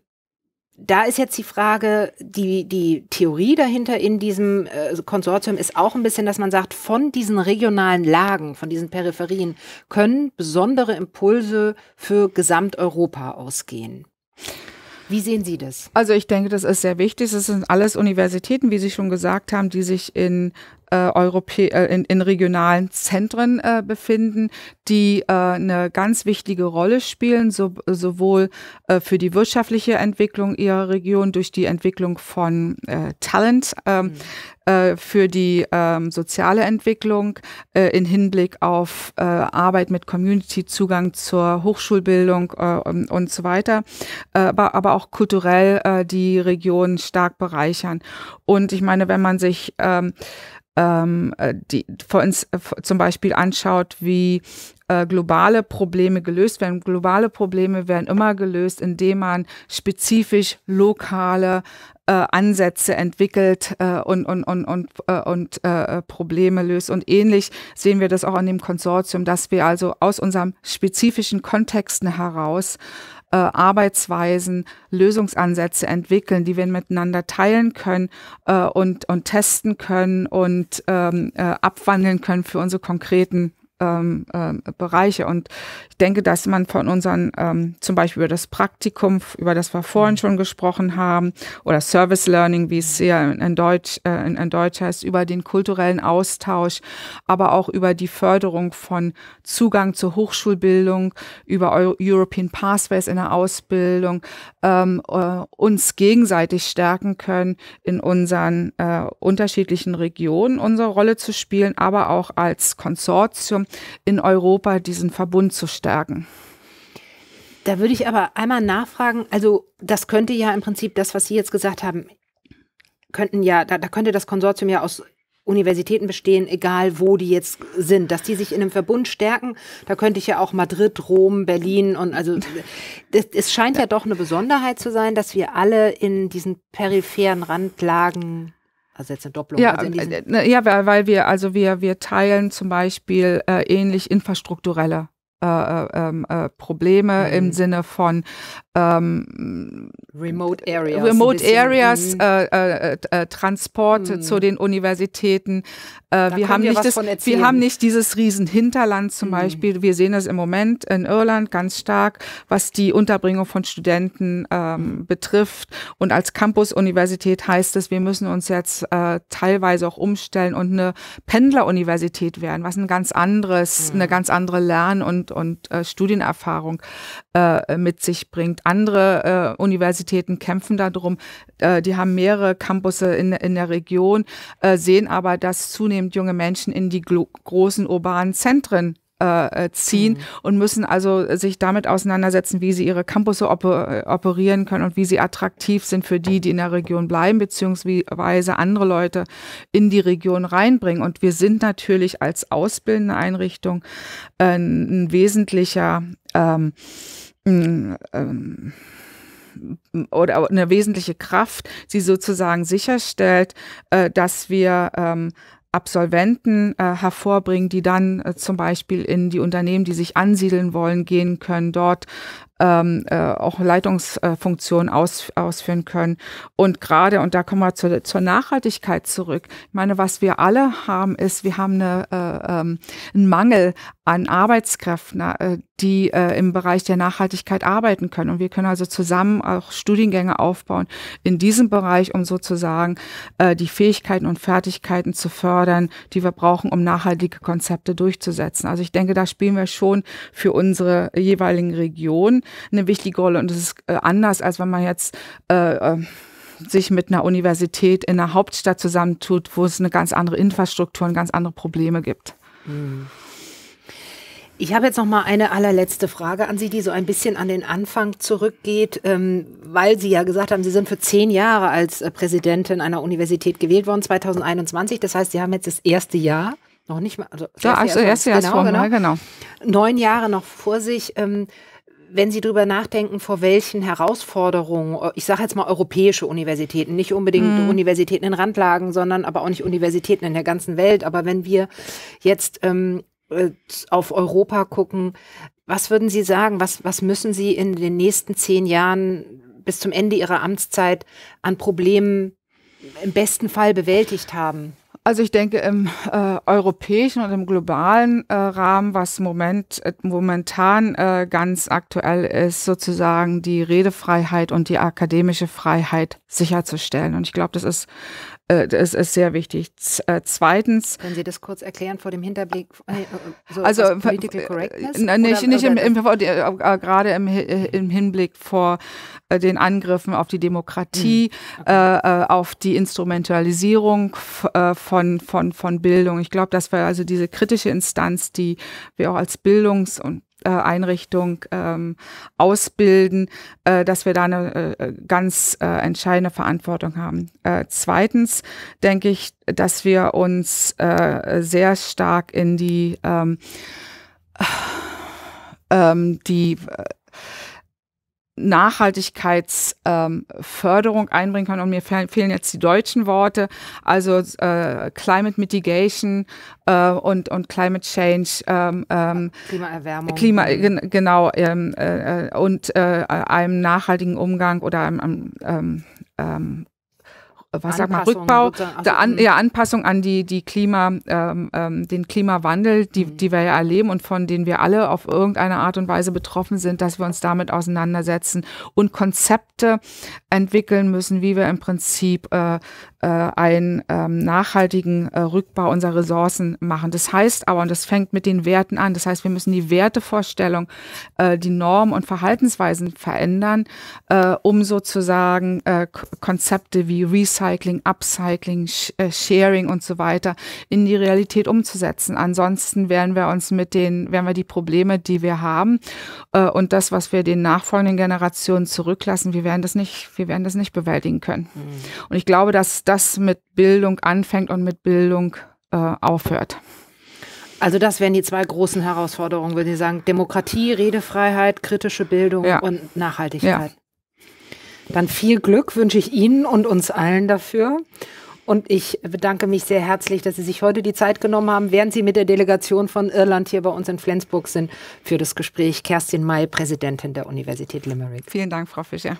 da ist jetzt die Frage, die, die Theorie dahinter in diesem äh, Konsortium ist auch ein bisschen, dass man sagt, von diesen regionalen Lagen, von diesen Peripherien können besondere Impulse für Gesamteuropa ausgehen. Wie sehen Sie das? Also ich denke, das ist sehr wichtig. Es sind alles Universitäten, wie Sie schon gesagt haben, die sich in äh, Europä äh, in, in, regionalen Zentren äh, befinden, die äh, eine ganz wichtige Rolle spielen, so, sowohl äh, für die wirtschaftliche Entwicklung ihrer Region durch die Entwicklung von äh, Talent, ähm, mhm. Äh, für die ähm, soziale Entwicklung äh, in Hinblick auf äh, Arbeit mit Community, Zugang zur Hochschulbildung und, und, so weiter, äh, aber, aber auch kulturell äh, die Region stark bereichern. Und ich meine, wenn man sich ähm, ähm, äh, die vor uns äh, zum Beispiel anschaut, wie äh, globale Probleme gelöst werden. Globale Probleme werden immer gelöst, indem man spezifisch lokale äh, Ansätze entwickelt äh, und, und, und, und, äh, und äh, Probleme löst. Und ähnlich sehen wir das auch an dem Konsortium, dass wir also aus unseren spezifischen Kontexten heraus äh, Arbeitsweisen, Lösungsansätze entwickeln, die wir miteinander teilen können äh, und, und testen können und ähm, äh, abwandeln können für unsere konkreten ähm, äh, Bereiche. Und ich denke, dass man von unseren, ähm, zum Beispiel über das Praktikum, über das wir vorhin mhm. schon gesprochen haben, oder Service Learning, wie es ja mhm. in, in Deutsch, äh, in, in Deutsch heißt, über den kulturellen Austausch, aber auch über die Förderung von Zugang zur Hochschulbildung, über European Pathways in der Ausbildung, ähm, äh, uns gegenseitig stärken können, in unseren äh, unterschiedlichen Regionen unsere Rolle zu spielen, aber auch als Konsortium in Europa diesen Verbund zu stärken. Da würde ich aber einmal nachfragen, also das könnte ja im Prinzip das, was Sie jetzt gesagt haben, könnten ja, da, da könnte das Konsortium ja aus Universitäten bestehen, egal wo die jetzt sind, dass die sich in einem Verbund stärken. Da könnte ich ja auch Madrid, Rom, Berlin und also es scheint ja doch eine Besonderheit zu sein, dass wir alle in diesen peripheren Randlagen also jetzt eine Doppelung. Ja, also äh, äh, ne, ja weil wir, also wir, wir teilen zum Beispiel äh, ähnlich infrastrukturelle äh, äh, ähm, äh, Probleme mhm. im Sinne von ähm, Remote äh, Areas, Remote Areas mhm. äh, äh, Transporte mhm. zu den Universitäten. wir haben nicht das, wir haben nicht dieses riesen Hinterland zum mhm. Beispiel. Wir sehen das im Moment in Irland ganz stark, was die Unterbringung von Studenten ähm, mhm. betrifft. Und als Campus-Universität heißt es, wir müssen uns jetzt teilweise auch umstellen und eine Pendler-Universität werden, was ein ganz anderes, eine mhm. ganz andere Lern- und und äh, Studienerfahrung äh, mit sich bringt. Andere äh, Universitäten kämpfen darum, äh, die haben mehrere Campusse in, in der Region, äh, sehen aber, dass zunehmend junge Menschen in die großen urbanen Zentren äh, äh, ziehen mhm. und müssen also sich damit auseinandersetzen, wie sie ihre Campusse op äh, operieren können und wie sie attraktiv sind für die, die in der Region bleiben, beziehungsweise andere Leute in die Region reinbringen. Und wir sind natürlich als ausbildende Einrichtung äh, ein wesentlicher ähm, ähm, oder eine wesentliche Kraft, die sozusagen sicherstellt, äh, dass wir ähm, Absolventen äh, hervorbringen, die dann äh, zum Beispiel in die Unternehmen, die sich ansiedeln wollen, gehen können, dort ähm, äh, auch Leitungsfunktionen aus, ausführen können. Und gerade, und da kommen wir zu, zur Nachhaltigkeit zurück. Ich meine, was wir alle haben, ist, wir haben eine, äh, ähm, einen Mangel an Arbeitskräften, äh, die äh, im Bereich der Nachhaltigkeit arbeiten können. Und wir können also zusammen auch Studiengänge aufbauen in diesem Bereich, um sozusagen äh, die Fähigkeiten und Fertigkeiten zu fördern, die wir brauchen, um nachhaltige Konzepte durchzusetzen. Also ich denke, da spielen wir schon für unsere jeweiligen Regionen eine wichtige Rolle und es ist äh, anders, als wenn man jetzt äh, ähm, sich mit einer Universität in einer Hauptstadt zusammentut, wo es eine ganz andere Infrastruktur und ganz andere Probleme gibt. Ich habe jetzt noch mal eine allerletzte Frage an Sie, die so ein bisschen an den Anfang zurückgeht, ähm, weil Sie ja gesagt haben, Sie sind für zehn Jahre als äh, Präsidentin einer Universität gewählt worden, 2021. Das heißt, Sie haben jetzt das erste Jahr noch nicht mal, also ja, also erste Jahr genau, genau, genau, neun Jahre noch vor sich. Ähm, wenn Sie darüber nachdenken, vor welchen Herausforderungen, äh, ich sage jetzt mal europäische Universitäten, nicht unbedingt mm. Universitäten in Randlagen, sondern aber auch nicht Universitäten in der ganzen Welt, aber wenn wir jetzt ähm, äh, auf Europa gucken, was würden Sie sagen, was, was müssen Sie in den nächsten zehn Jahren bis zum Ende Ihrer Amtszeit an Problemen im besten Fall bewältigt haben? Also ich denke, im äh, europäischen und im globalen äh, Rahmen, was Moment, äh, momentan äh, ganz aktuell ist, sozusagen die Redefreiheit und die akademische Freiheit sicherzustellen. Und ich glaube, das ist äh, das ist sehr wichtig. Äh, zweitens. Können Sie das kurz erklären vor dem Hinterblick? Äh, so also, political correctness? Nicht, nicht oder im, im, gerade im, im, Hinblick vor den Angriffen auf die Demokratie, mhm. okay. auf die Instrumentalisierung von, von, von Bildung. Ich glaube, das war also diese kritische Instanz, die wir auch als Bildungs- und Einrichtung ähm, ausbilden, äh, dass wir da eine äh, ganz äh, entscheidende Verantwortung haben. Äh, zweitens denke ich, dass wir uns äh, sehr stark in die ähm, äh, ähm die Nachhaltigkeitsförderung ähm, einbringen kann. Und mir fehlen jetzt die deutschen Worte, also äh, Climate Mitigation äh, und, und Climate Change. Ähm, ähm, Klimaerwärmung. Klima, genau. Ähm, äh, äh, und äh, einem nachhaltigen Umgang oder einem, einem ähm, ähm, was sag mal, Rückbau, also, der an, mhm. ja, Anpassung an die, die Klima, ähm, ähm, den Klimawandel, die, mhm. die wir ja erleben und von denen wir alle auf irgendeine Art und Weise betroffen sind, dass wir uns damit auseinandersetzen und Konzepte entwickeln müssen, wie wir im Prinzip äh, äh, einen ähm, nachhaltigen äh, Rückbau unserer Ressourcen machen. Das heißt aber, und das fängt mit den Werten an, das heißt, wir müssen die Wertevorstellung, äh, die Normen und Verhaltensweisen verändern, äh, um sozusagen äh, Konzepte wie Recycling, Upcycling, Sh äh, Sharing und so weiter in die Realität umzusetzen. Ansonsten werden wir uns mit den, werden wir die Probleme, die wir haben äh, und das, was wir den nachfolgenden Generationen zurücklassen, wir werden das nicht, wir werden das nicht bewältigen können. Mhm. Und ich glaube, dass das mit Bildung anfängt und mit Bildung äh, aufhört. Also das wären die zwei großen Herausforderungen, würde ich sagen. Demokratie, Redefreiheit, kritische Bildung ja. und Nachhaltigkeit. Ja. Dann viel Glück wünsche ich Ihnen und uns allen dafür. Und ich bedanke mich sehr herzlich, dass Sie sich heute die Zeit genommen haben, während Sie mit der Delegation von Irland hier bei uns in Flensburg sind, für das Gespräch. Kerstin May, Präsidentin der Universität Limerick. Vielen Dank, Frau Fischer.